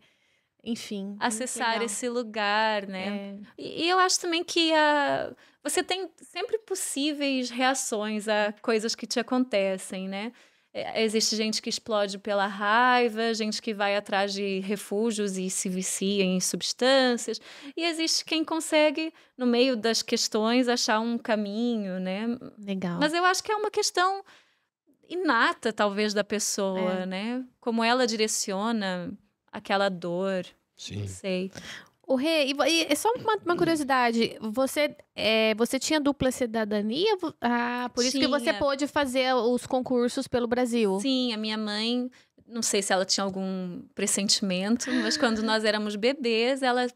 Enfim, é acessar esse lugar, né? É. E, e eu acho também que a você tem sempre possíveis reações a coisas que te acontecem, né? É, existe gente que explode pela raiva, gente que vai atrás de refúgios e se vicia em substâncias, e existe quem consegue, no meio das questões, achar um caminho, né? Legal. Mas eu acho que é uma questão inata, talvez, da pessoa, é. né? Como ela direciona aquela dor. Sim. Sei. O Rê, e, e é só uma, uma curiosidade, você, é, você tinha dupla cidadania? Ah, por isso tinha. que você pôde fazer os concursos pelo Brasil. Sim, a minha mãe, não sei se ela tinha algum pressentimento, mas quando nós éramos bebês, ela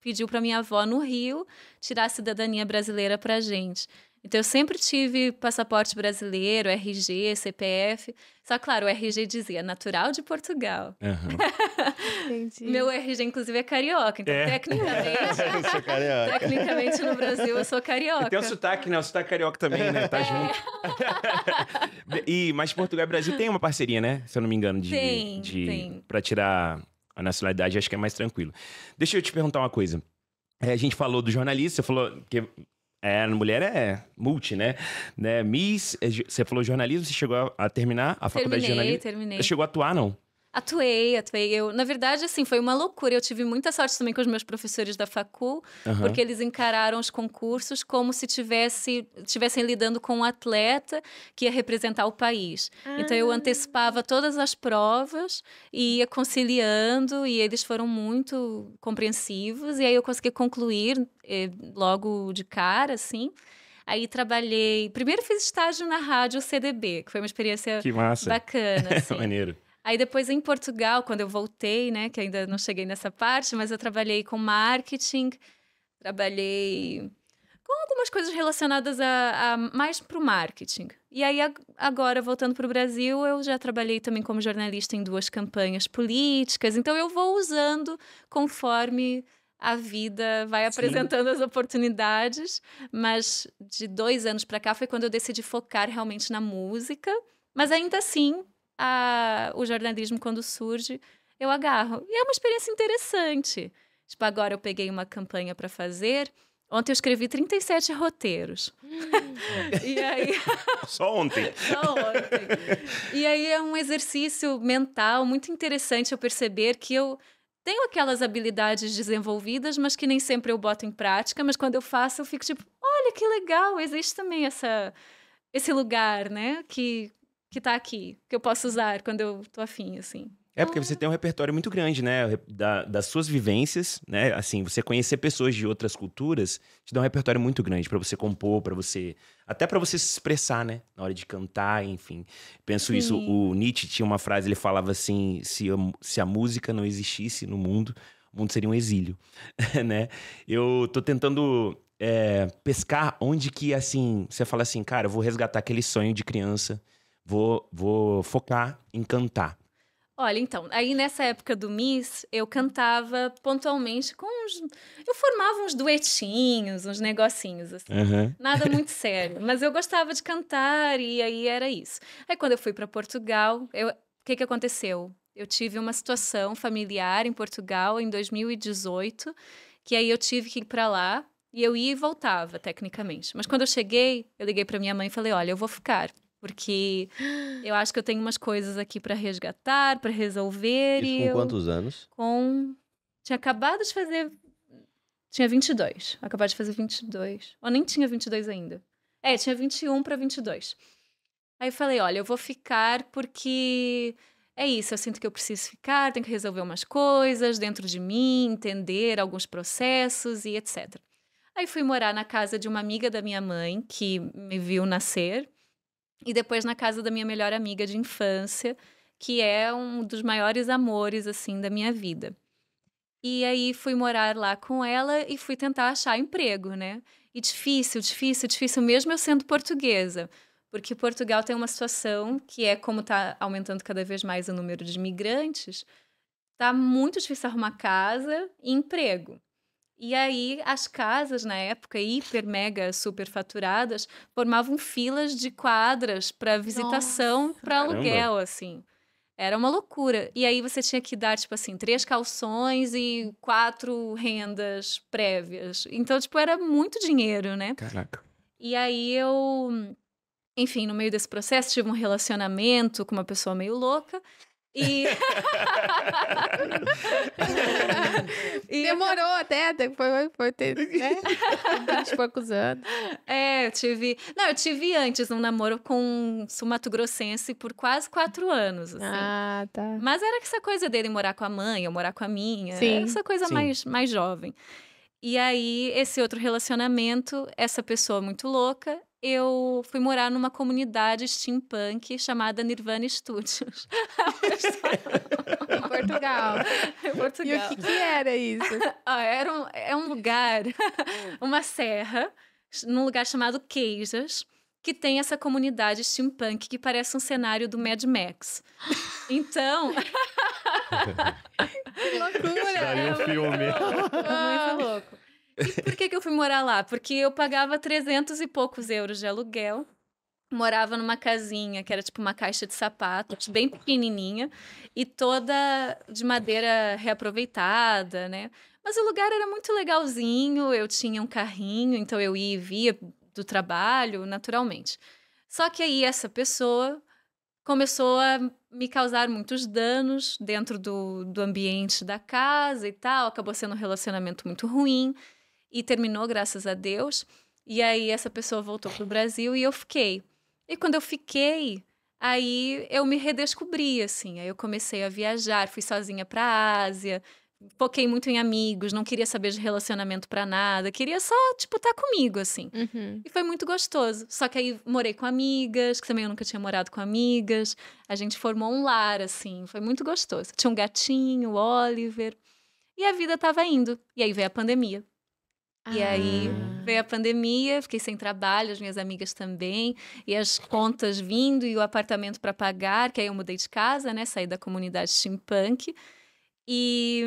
pediu para minha avó no Rio tirar a cidadania brasileira para gente. Então eu sempre tive passaporte brasileiro, RG, CPF. Só claro, o RG dizia natural de Portugal. Uhum. Meu RG inclusive é carioca, então é. tecnicamente. Eu sou carioca. Tecnicamente no Brasil eu sou carioca. E tem o sotaque, né? O sotaque carioca também, né? Tá é. junto. e mas Portugal e Brasil tem uma parceria, né? Se eu não me engano, de tem, de tem. para tirar a nacionalidade, acho que é mais tranquilo. Deixa eu te perguntar uma coisa. É, a gente falou do jornalista, você falou que é, a mulher é multi, né? né? Miss, é você falou jornalismo, você chegou a, terminar a faculdade terminei, de jornalismo? Terminei, terminei. Chegou a atuar, não? Atuei, atuei. Eu, na verdade, assim, foi uma loucura. Eu tive muita sorte também com os meus professores da facul, uhum. porque eles encararam os concursos como se tivesse tivessem lidando com um atleta que ia representar o país. Então eu ah. antecipava todas as provas e ia conciliando e eles foram muito compreensivos e aí eu consegui concluir eh, logo de cara, assim. Aí trabalhei. Primeiro fiz estágio na rádio CDB, que foi uma experiência que massa. bacana. Assim. Maneiro. Aí depois em Portugal, quando eu voltei, né, que ainda não cheguei nessa parte, mas eu trabalhei com marketing, trabalhei com algumas coisas relacionadas a, a mais para o marketing. E aí agora voltando para o Brasil, eu já trabalhei também como jornalista em duas campanhas políticas. Então eu vou usando conforme a vida vai apresentando Sim. as oportunidades, mas de dois anos para cá foi quando eu decidi focar realmente na música. Mas ainda assim, a, o jornalismo quando surge, eu agarro. E é uma experiência interessante. Tipo, agora eu peguei uma campanha para fazer. Ontem eu escrevi 37 roteiros. Hum. e aí... Só ontem. Só ontem. E aí é um exercício mental muito interessante eu perceber que eu tenho aquelas habilidades desenvolvidas, mas que nem sempre eu boto em prática, mas quando eu faço eu fico tipo, olha que legal, existe também essa esse lugar, né, que que tá aqui, que eu posso usar quando eu tô afim, assim. É, porque você tem um repertório muito grande, né? Da, das suas vivências, né? Assim, você conhecer pessoas de outras culturas te dá um repertório muito grande para você compor, para você. Até para você se expressar, né? Na hora de cantar, enfim. Penso Sim. isso. O Nietzsche tinha uma frase, ele falava assim: se a, se a música não existisse no mundo, o mundo seria um exílio, né? Eu tô tentando é, pescar onde que, assim, você fala assim, cara, eu vou resgatar aquele sonho de criança vou, vou focar em cantar. Olha, então, aí nessa época do Miss, eu cantava pontualmente com uns. Eu formava uns duetinhos, uns negocinhos, assim. Uhum. Nada muito sério. Mas eu gostava de cantar e aí era isso. Aí quando eu fui para Portugal, eu... o que, que aconteceu? Eu tive uma situação familiar em Portugal em 2018, que aí eu tive que ir para lá e eu ia e voltava, tecnicamente. Mas quando eu cheguei, eu liguei para minha mãe e falei: olha, eu vou ficar. Porque eu acho que eu tenho umas coisas aqui para resgatar, para resolver. Isso e com quantos anos? Com. Tinha acabado de fazer. Tinha 22. Acabado de fazer 22. Ou nem tinha 22 ainda. É, tinha 21 para 22. Aí eu falei: olha, eu vou ficar porque é isso, eu sinto que eu preciso ficar, tenho que resolver umas coisas dentro de mim, entender alguns processos e etc. Aí fui morar na casa de uma amiga da minha mãe que me viu nascer e depois na casa da minha melhor amiga de infância, que é um dos maiores amores assim da minha vida. E aí fui morar lá com ela e fui tentar achar emprego, né? E difícil, difícil, difícil mesmo eu sendo portuguesa, porque Portugal tem uma situação que é como está aumentando cada vez mais o número de imigrantes, tá muito difícil arrumar casa e emprego. E aí as casas na época hiper mega super faturadas formavam filas de quadras para visitação, para aluguel assim. Era uma loucura. E aí você tinha que dar, tipo assim, três calções e quatro rendas prévias. Então, tipo, era muito dinheiro, né? Caraca. E aí eu, enfim, no meio desse processo, tive um relacionamento com uma pessoa meio louca. E. e Demorou até, foi, foi ter né? 20 poucos anos. É, eu tive. Não, eu tive antes um namoro com um sumato grossense por quase quatro anos. Assim. Ah, tá. Mas era essa coisa dele morar com a mãe, eu morar com a minha. Sim, era essa coisa sim. mais, mais jovem. E aí, esse outro relacionamento, essa pessoa muito louca, eu fui morar numa comunidade steampunk chamada Nirvana Studios. em Portugal. Em Portugal. E o que, que era isso? Ah, era um, é um lugar, uma serra, num lugar chamado Queijas, que tem essa comunidade steampunk que parece um cenário do Mad Max. Então. que loucura! Isso é um filme. Ah, muito louco. E por que, que eu fui morar lá? Porque eu pagava 300 e poucos euros de aluguel morava numa casinha que era tipo uma caixa de sapatos, bem pequenininha e toda de madeira reaproveitada, né? Mas o lugar era muito legalzinho, eu tinha um carrinho, então eu ia e via do trabalho, naturalmente. Só que aí essa pessoa começou a me causar muitos danos dentro do, do ambiente da casa e tal, acabou sendo um relacionamento muito ruim e terminou, graças a Deus. E aí essa pessoa voltou para o Brasil e eu fiquei. E quando eu fiquei, aí eu me redescobri, assim. Aí eu comecei a viajar, fui sozinha para a Ásia, foquei muito em amigos, não queria saber de relacionamento para nada, queria só, tipo, estar tá comigo, assim. Uhum. E foi muito gostoso. Só que aí morei com amigas, que também eu nunca tinha morado com amigas. A gente formou um lar, assim, foi muito gostoso. Tinha um gatinho, Oliver. E a vida tava indo. E aí veio a pandemia. E ah. aí veio a pandemia, fiquei sem trabalho, as minhas amigas também, e as contas vindo e o apartamento para pagar, que aí eu mudei de casa, né? Saí da comunidade chimpanque E,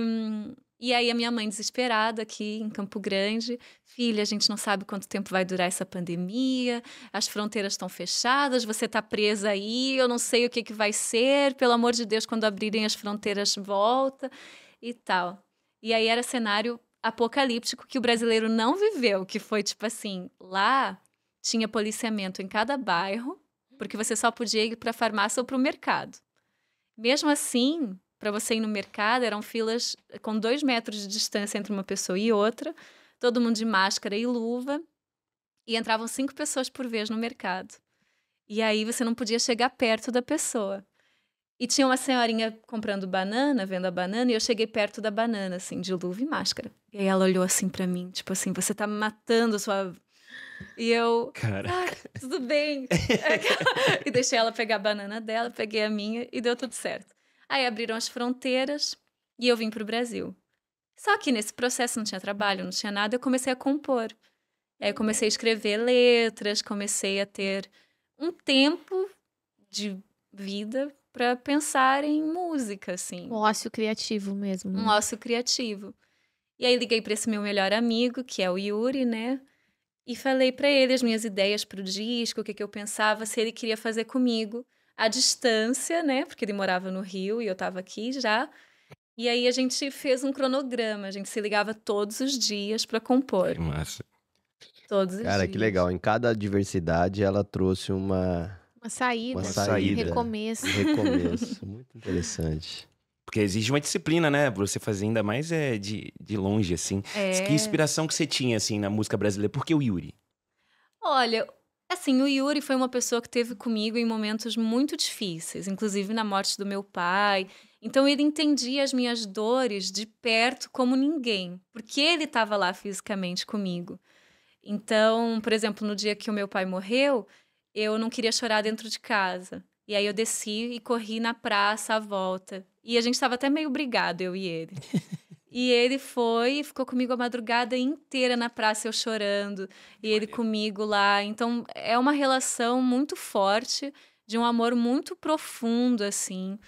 e aí a minha mãe desesperada aqui em Campo Grande, filha, a gente não sabe quanto tempo vai durar essa pandemia, as fronteiras estão fechadas, você está presa aí, eu não sei o que, que vai ser, pelo amor de Deus, quando abrirem as fronteiras volta e tal. E aí era cenário apocalíptico que o brasileiro não viveu, que foi tipo assim, lá tinha policiamento em cada bairro, porque você só podia ir para a farmácia ou para o mercado. Mesmo assim, para você ir no mercado, eram filas eh, com dois metros de distância entre uma pessoa e outra, todo mundo de máscara e luva, e entravam cinco pessoas por vez no mercado. E aí você não podia chegar perto da pessoa. E tinha uma senhorinha comprando banana, vendo a banana, e eu cheguei perto da banana, assim, de luva e máscara. E aí ela olhou assim para mim, tipo assim, você tá matando sua. E eu. Cara. Ah, tudo bem. e deixei ela pegar a banana dela, peguei a minha e deu tudo certo. Aí abriram as fronteiras e eu vim pro Brasil. Só que nesse processo não tinha trabalho, não tinha nada, eu comecei a compor. Aí comecei a escrever letras, comecei a ter um tempo de vida para pensar em música, assim. Um ócio criativo mesmo. Né? Um ócio criativo. E aí liguei para esse meu melhor amigo, que é o Yuri, né? E falei para ele as minhas ideias para o disco, o que, que eu pensava, se ele queria fazer comigo à distância, né? Porque ele morava no Rio e eu estava aqui já. E aí a gente fez um cronograma, a gente se ligava todos os dias para compor. Que massa. Todos Cara, os dias. Cara, que legal. Em cada diversidade ela trouxe uma saída, uma saída. recomeço. Recomeço, muito interessante. Porque exige uma disciplina, né? Você fazer ainda mais é, de, de longe, assim. É... Que inspiração que você tinha, assim, na música brasileira? Por que o Yuri? Olha, assim, o Yuri foi uma pessoa que teve comigo em momentos muito difíceis. Inclusive na morte do meu pai. Então ele entendia as minhas dores de perto como ninguém. Porque ele estava lá fisicamente comigo. Então, por exemplo, no dia que o meu pai morreu eu não queria chorar dentro de casa. E aí eu desci e corri na praça à volta. E a gente estava até meio brigado, eu e ele. E ele foi e ficou comigo a madrugada inteira na praça, eu chorando, e ele comigo lá. Então é uma relação muito forte, de um amor muito profundo, assim.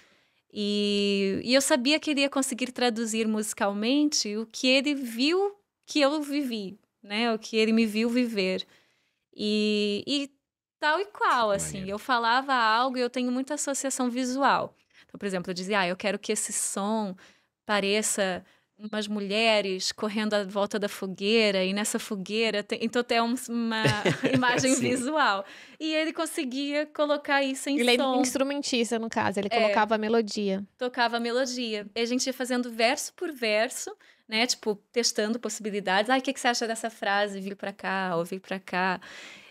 E, e eu sabia que ele ia conseguir traduzir musicalmente o que ele viu que eu vivi, né? O que ele me viu viver. E, e tal e qual, assim. Eu falava algo e eu tenho muita associação visual. Então, por exemplo, eu dizia, ah, eu quero que esse som pareça umas mulheres correndo à volta da fogueira e nessa fogueira tem... então tem uma imagem visual e ele conseguia colocar isso em ele é som. Ele é instrumentista no caso, ele é, colocava a melodia. Tocava a melodia. E a gente ia fazendo verso por verso, né, tipo testando possibilidades. Ai, ah, o que, que você acha dessa frase? Vir para cá, ouvir para cá.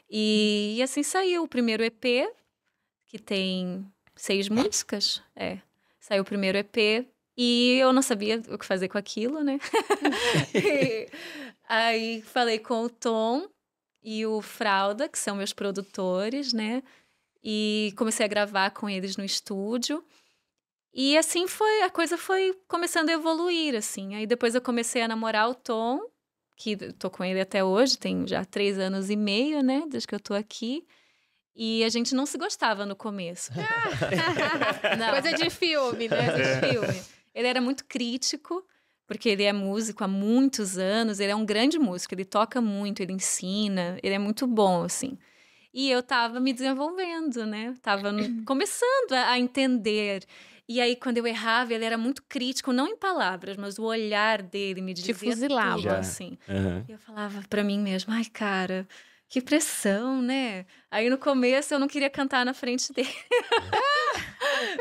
E, e assim saiu o primeiro EP, que tem seis músicas. É. Saiu o primeiro EP e eu não sabia o que fazer com aquilo, né? e, aí falei com o Tom e o Fralda, que são meus produtores, né? E comecei a gravar com eles no estúdio. E assim foi, a coisa foi começando a evoluir, assim. Aí depois eu comecei a namorar o Tom que estou com ele até hoje, tem já três anos e meio, né? Desde que eu estou aqui. E a gente não se gostava no começo. coisa de filme, né? Coisa de é. filme. Ele era muito crítico, porque ele é músico há muitos anos, ele é um grande músico, ele toca muito, ele ensina, ele é muito bom, assim. E eu estava me desenvolvendo, né? Estava tava começando a entender e aí, quando eu errava, ele era muito crítico, não em palavras, mas o olhar dele me dizia Te fuzilava. tudo, assim. Uhum. E eu falava para mim mesma, ai, cara, que pressão, né? Aí, no começo, eu não queria cantar na frente dele.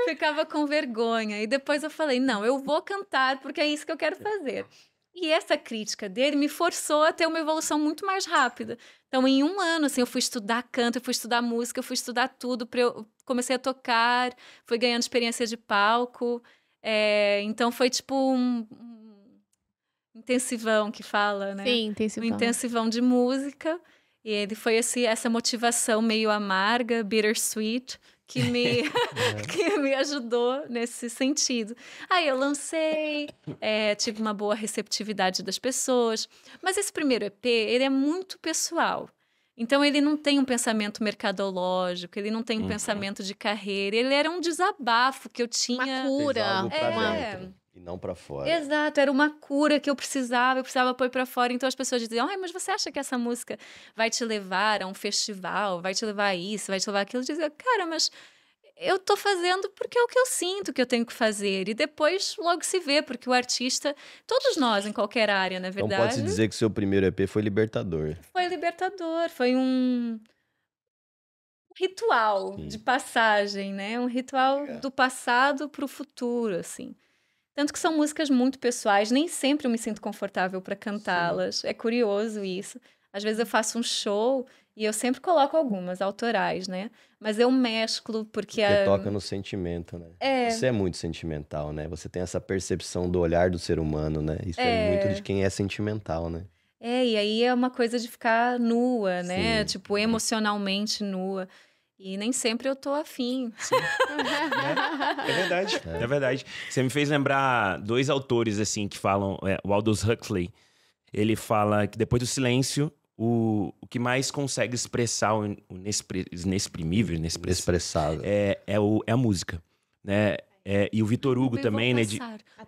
Ficava com vergonha. E depois eu falei, não, eu vou cantar, porque é isso que eu quero fazer. E essa crítica dele me forçou a ter uma evolução muito mais rápida. Então, em um ano, assim, eu fui estudar canto, eu fui estudar música, eu fui estudar tudo. Pra eu... Comecei a tocar, fui ganhando experiência de palco. É... Então, foi tipo um... um intensivão que fala, né? Sim, intensivão. Um intensivão de música. E ele foi esse, essa motivação meio amarga, bittersweet, que me, é. que me ajudou nesse sentido. Aí eu lancei, é, tive uma boa receptividade das pessoas, mas esse primeiro EP, ele é muito pessoal. Então ele não tem um pensamento mercadológico, ele não tem um uhum. pensamento de carreira, ele era um desabafo que eu tinha. Uma cura. É, e não para fora. Exato, era uma cura que eu precisava, eu precisava pôr para fora. Então as pessoas diziam: "Ai, mas você acha que essa música vai te levar a um festival, vai te levar a isso, vai te levar a aquilo?" Eu dizia: "Cara, mas eu estou fazendo porque é o que eu sinto que eu tenho que fazer. E depois logo se vê, porque o artista, todos nós em qualquer área, na verdade. Então pode-se dizer que seu primeiro EP foi libertador. Foi libertador, foi um ritual Sim. de passagem, né? Um ritual é. do passado para o futuro, assim. Tanto que são músicas muito pessoais, nem sempre eu me sinto confortável para cantá-las. É curioso isso. Às vezes eu faço um show e eu sempre coloco algumas autorais, né? Mas eu mesclo porque. porque a... toca no sentimento, né? É. Você é muito sentimental, né? Você tem essa percepção do olhar do ser humano, né? Isso é, é muito de quem é sentimental, né? É, e aí é uma coisa de ficar nua, né? Sim. Tipo, emocionalmente nua. E nem sempre eu tô afim. é, é, verdade, é. é. verdade. Você me fez lembrar dois autores, assim, que falam... É, o Aldous Huxley, ele fala que depois do silêncio, o, o que mais consegue expressar o, o inexprimível, inexpressado, é, é, o, é a música, né? É, e o Vitor Hugo também, né? De, ah, tá.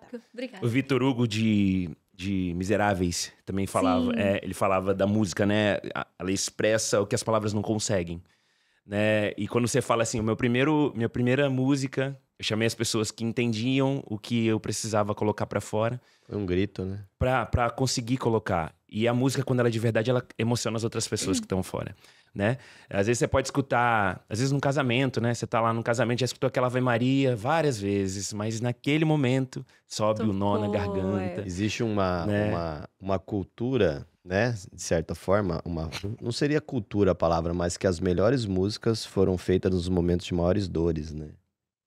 O Vitor Hugo de de Miseráveis também falava. É, ele falava da música, né? Ela expressa o que as palavras não conseguem né? E quando você fala assim, o meu primeiro, minha primeira música, eu chamei as pessoas que entendiam o que eu precisava colocar para fora. Foi um grito, né? Pra, pra conseguir colocar. E a música, quando ela é de verdade, ela emociona as outras pessoas que estão fora, né? Às vezes você pode escutar, às vezes num casamento, né? Você tá lá num casamento, já escutou aquela Ave Maria várias vezes, mas naquele momento sobe Tocou, o nó na garganta. É. Existe uma, né? uma, uma cultura né, de certa forma, uma não seria cultura a palavra, mas que as melhores músicas foram feitas nos momentos de maiores dores, né?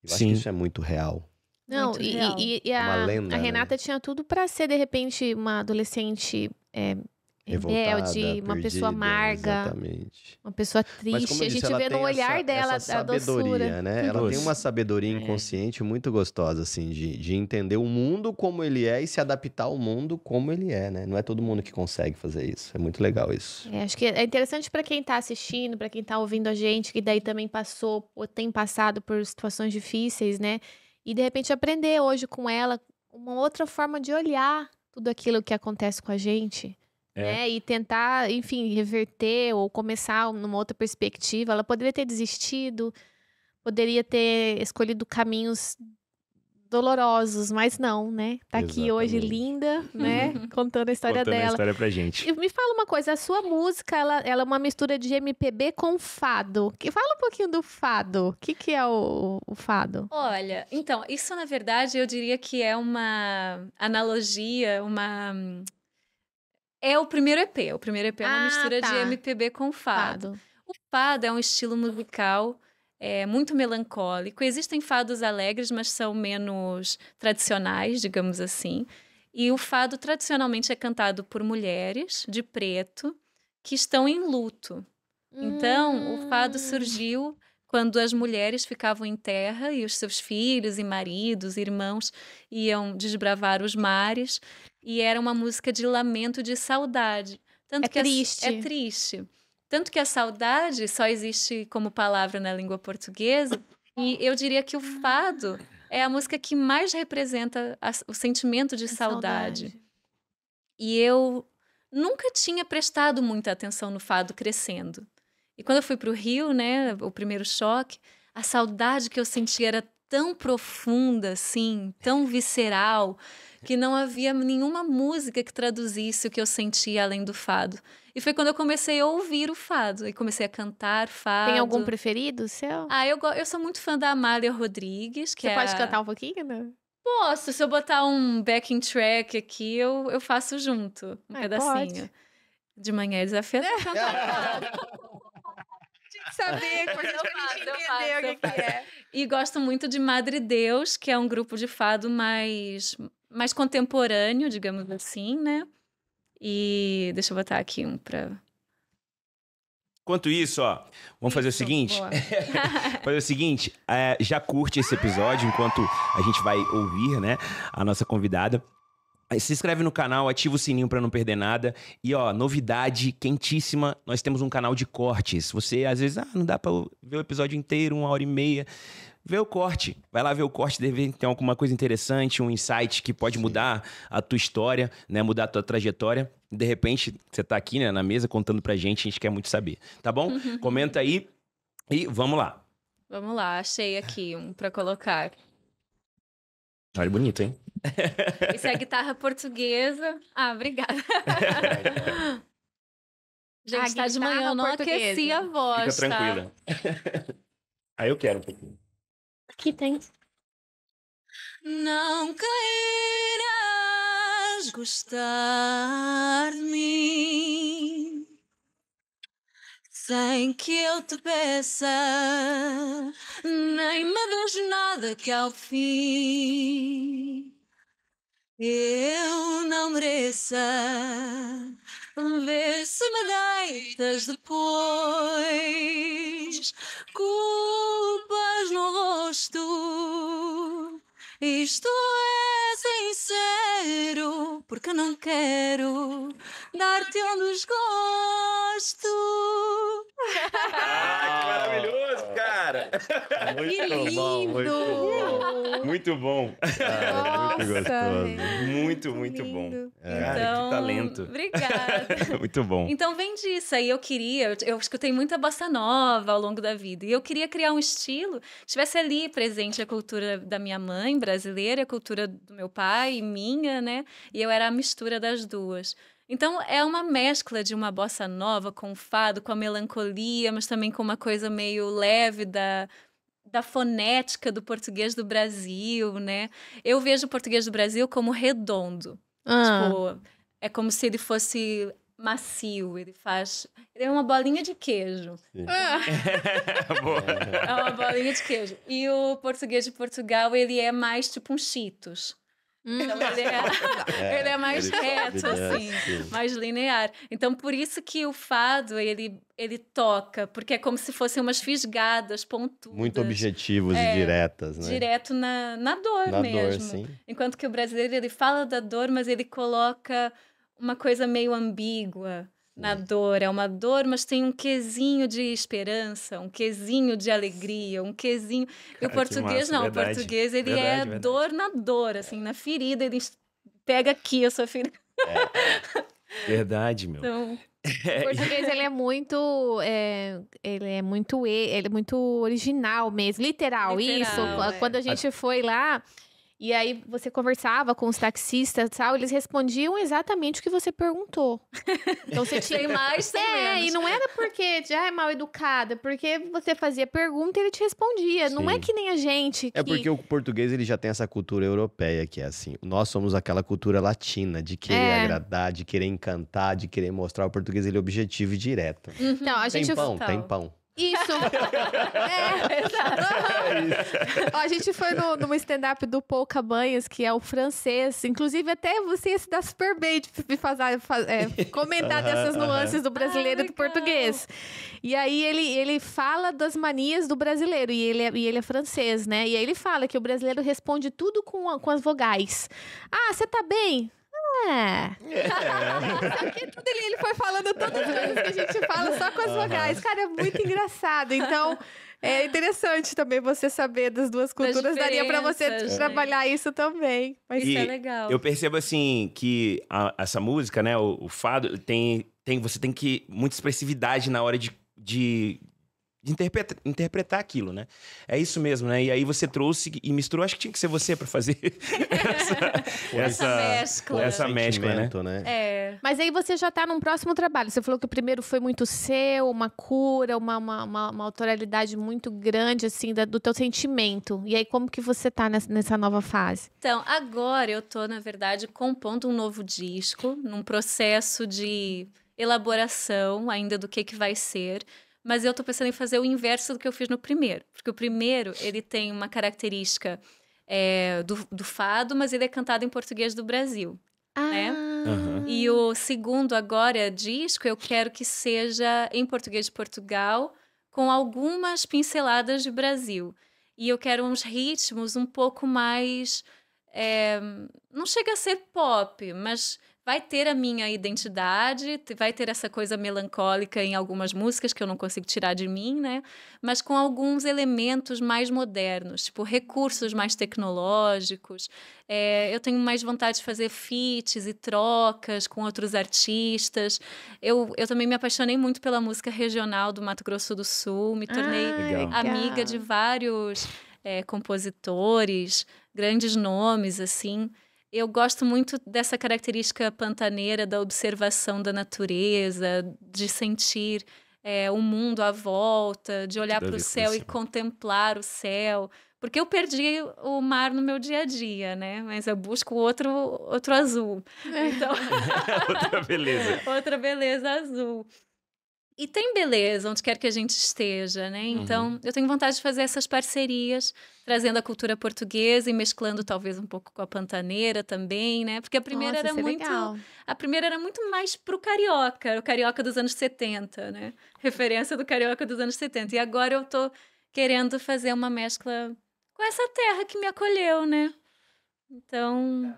Eu Sim. acho que isso é muito real. Não, muito e, real. e, e é a, lenda, a, né? Renata né? tinha tudo para ser de repente uma adolescente é, é, de uma perdida, pessoa amarga, exatamente. uma pessoa triste. Disse, a gente vê no olhar essa, dela essa a Né? Ela tem uma sabedoria é. inconsciente é. muito gostosa, assim, de, de entender o mundo como ele é e se adaptar ao mundo como ele é, né? Não é todo mundo que consegue fazer isso. É muito legal isso. É, acho que é interessante para quem tá assistindo, para quem tá ouvindo a gente, que daí também passou ou tem passado por situações difíceis, né? E de repente aprender hoje com ela uma outra forma de olhar tudo aquilo que acontece com a gente é. Né? E tentar, enfim, reverter ou começar numa outra perspectiva. Ela poderia ter desistido, poderia ter escolhido caminhos dolorosos, mas não, né? Tá Exatamente. aqui hoje linda, né? Contando a história Contando dela. a história pra gente. E me fala uma coisa, a sua música, ela, ela é uma mistura de MPB com fado. Que, fala um pouquinho do fado. O que, que é o, o fado? Olha, então, isso na verdade eu diria que é uma analogia, uma é o primeiro EP. O primeiro EP é uma ah, mistura tá. de MPB com fado. fado. O fado é um estilo musical é, muito melancólico. Existem fados alegres, mas são menos tradicionais, digamos assim. E o fado tradicionalmente é cantado por mulheres de preto que estão em luto. Então, hum. o fado hum. surgiu quando as mulheres ficavam em terra e os seus filhos e maridos, irmãos iam desbravar os mares. E era uma música de lamento de saudade. Tanto é que triste. A, é triste. Tanto que a saudade só existe como palavra na língua portuguesa. E eu diria que o ah. fado é a música que mais representa a, o sentimento de saudade. saudade. E eu nunca tinha prestado muita atenção no fado crescendo. E quando eu fui para o Rio, né, o primeiro choque, a saudade que eu senti era tão profunda, assim, tão visceral, que não havia nenhuma música que traduzisse o que eu sentia além do fado. E foi quando eu comecei a ouvir o fado e comecei a cantar fado. Tem algum preferido seu? Ah, eu, eu sou muito fã da Amália Rodrigues. Que Você é pode cantar um pouquinho, né? Posso, se eu botar um backing track aqui, eu, eu faço junto, um Ai, pedacinho. Pode. De manhã é desafiador. saber, pra gente, pra gente entender faço, o que, que, é. E gosto muito de Madre Deus, que é um grupo de fado mais, mais contemporâneo, digamos uhum. assim, né? E deixa eu botar aqui um pra. Enquanto isso, ó, vamos fazer o seguinte. fazer o seguinte, é, já curte esse episódio enquanto a gente vai ouvir, né, a nossa convidada. Se inscreve no canal, ativa o sininho para não perder nada. E ó, novidade quentíssima, nós temos um canal de cortes. Você às vezes, ah, não dá para ver o episódio inteiro, uma hora e meia. Vê o corte. Vai lá ver o corte, deve ter alguma coisa interessante, um insight que pode Sim. mudar a tua história, né, mudar a tua trajetória. De repente, você tá aqui, né, na mesa contando pra gente, a gente quer muito saber, tá bom? Comenta aí e vamos lá. Vamos lá, achei aqui um para colocar. Olha, bonito, hein? Isso é guitarra portuguesa. Ah, obrigada. Gente, está de manhã, eu não portuguesa. aqueci a voz, Fica tá? tranquila. Tá? Aí ah, eu quero um pouquinho. Aqui tem. Não cairás gostar de mim sem que eu te peça, nem me des nada que ao fim eu não mereça. Vê se me deitas depois culpas no rosto isto é sincero, porque não quero dar-te um desgosto. Ah, que maravilhoso, cara! Muito que lindo! Bom, muito bom! Muito bom! Cara, muito gostoso. Muito, muito bom. Cara, então, é, que talento. Então, obrigada. muito bom. Então vem disso aí. Eu queria, eu escutei muita bossa nova ao longo da vida. E eu queria criar um estilo que estivesse ali presente a cultura da minha mãe brasileira brasileira, a cultura do meu pai e minha, né? E eu era a mistura das duas. Então é uma mescla de uma bossa nova com o fado, com a melancolia, mas também com uma coisa meio leve da, da fonética do português do Brasil, né? Eu vejo o português do Brasil como redondo. Ah. Tipo, é como se ele fosse macio, ele faz. Ele é uma bolinha de queijo. Ah. é uma bolinha de queijo. E o português de Portugal, ele é mais tipo um Cheetos. Hum. Então ele é, é ele é mais é, ele reto, assim, é. mais linear. Então, por isso que o fado, ele, ele toca, porque é como se fossem umas fisgadas, pontuais. Muito objetivos é, e diretas, né? Direto na, na dor na mesmo. Dor, Enquanto que o brasileiro, ele fala da dor, mas ele coloca uma coisa meio ambígua na dor. É uma dor, mas tem um quesinho de esperança, um quesinho de alegria, um quesinho. Cara, e o português massa, não, verdade, o português ele é verdade, é verdade. dor na dor, assim, na ferida, ele pega aqui a sua ferida. É, verdade, meu. Então, é, o português ele é muito é, ele é muito ele é muito original mesmo literal, literal isso é. quando a gente foi lá e aí você conversava com os taxistas e tal, eles respondiam exatamente o que você perguntou. então você tinha mais também. É, menos. e não era porque já ah, é mal educada, porque você fazia pergunta e ele te respondia. Sim. Não é que nem a gente. É que... É porque o português ele já tem essa cultura europeia que é assim. Nós somos aquela cultura latina de querer é. agradar, de querer encantar, de querer mostrar o português ele é objetivo e direto. Uhum. Não, a gente tem pão, tem pão. Isso! É, é, exato. Ó, a gente foi no, numa stand-up do Paul Cabanhas, que é o francês. Inclusive, até você ia se dar super bem de, de fazer, é, comentar uh -huh, dessas nuances uh -huh. do brasileiro e do ah, português. E aí ele, ele fala das manias do brasileiro, e ele, é, e ele é francês, né? E aí ele fala que o brasileiro responde tudo com, com as vogais. Ah, você tá bem? É. é. é ele, foi falando todas as coisas que a gente fala só com as vogais. Cara, é muito engraçado. Então, é interessante também você saber das duas culturas. Das Daria para você né? trabalhar isso também. Mas isso é legal. Eu percebo, assim, que a, essa música, né, o, o fado, tem, tem, você tem que... Muita expressividade na hora de de de interpretar, interpretar aquilo, né? É isso mesmo, né? E aí você trouxe e misturou, acho que tinha que ser você para fazer essa, essa, mescla, essa mescla né? né? É. Mas aí você já tá num próximo trabalho. Você falou que o primeiro foi muito seu, uma cura, uma, uma, uma, uma autoralidade muito grande, assim, da, do teu sentimento. E aí como que você tá nessa, nessa nova fase? Então, agora eu tô, na verdade, compondo um novo disco, num processo de elaboração ainda do que que vai ser mas eu estou pensando em fazer o inverso do que eu fiz no primeiro, porque o primeiro ele tem uma característica é, do, do fado, mas ele é cantado em português do Brasil. Ah. Né? Uhum. E o segundo agora disco eu quero que seja em português de Portugal com algumas pinceladas de Brasil. E eu quero uns ritmos um pouco mais é, não chega a ser pop, mas vai ter a minha identidade, vai ter essa coisa melancólica em algumas músicas que eu não consigo tirar de mim, né? Mas com alguns elementos mais modernos, tipo recursos mais tecnológicos. É, eu tenho mais vontade de fazer feats e trocas com outros artistas. Eu, eu também me apaixonei muito pela música regional do Mato Grosso do Sul, me tornei ah, amiga de vários é, compositores, grandes nomes, assim. Eu gosto muito dessa característica pantaneira da observação da natureza, de sentir é, o mundo à volta, de olhar para o céu e né? contemplar o céu. Porque eu perdi o mar no meu dia a dia, né? Mas eu busco outro, outro azul. É. Então... outra beleza. outra beleza azul. E tem beleza onde quer que a gente esteja, né? Uhum. Então, uhum. eu tenho vontade de fazer essas parcerias, trazendo a cultura portuguesa e mesclando talvez um pouco com a pantaneira também, né? Porque a primeira Nossa, era é muito legal. a primeira era muito mais pro carioca, o carioca dos anos 70, né? Referência do carioca dos anos 70. E agora eu tô querendo fazer uma mescla com essa terra que me acolheu, né? Então,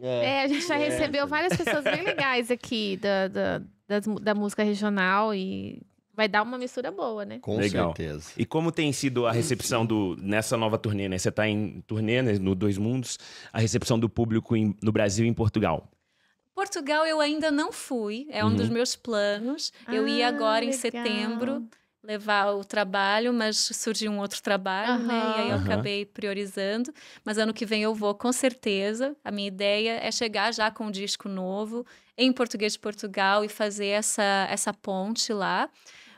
é, é, a gente já é. recebeu várias pessoas bem legais aqui da, da, das, da música regional e vai dar uma mistura boa, né? Com Legal. certeza. E como tem sido a recepção do nessa nova turnê, né? Você está em turnê né? no Dois Mundos, a recepção do público em, no Brasil e em Portugal. Portugal eu ainda não fui, é um uhum. dos meus planos. eu ah, ia agora legal. em setembro levar o trabalho, mas surgiu um outro trabalho, uhum. né? E aí eu uhum. acabei priorizando. Mas ano que vem eu vou, com certeza. A minha ideia é chegar já com um disco novo, em português de Portugal, e fazer essa, essa ponte lá.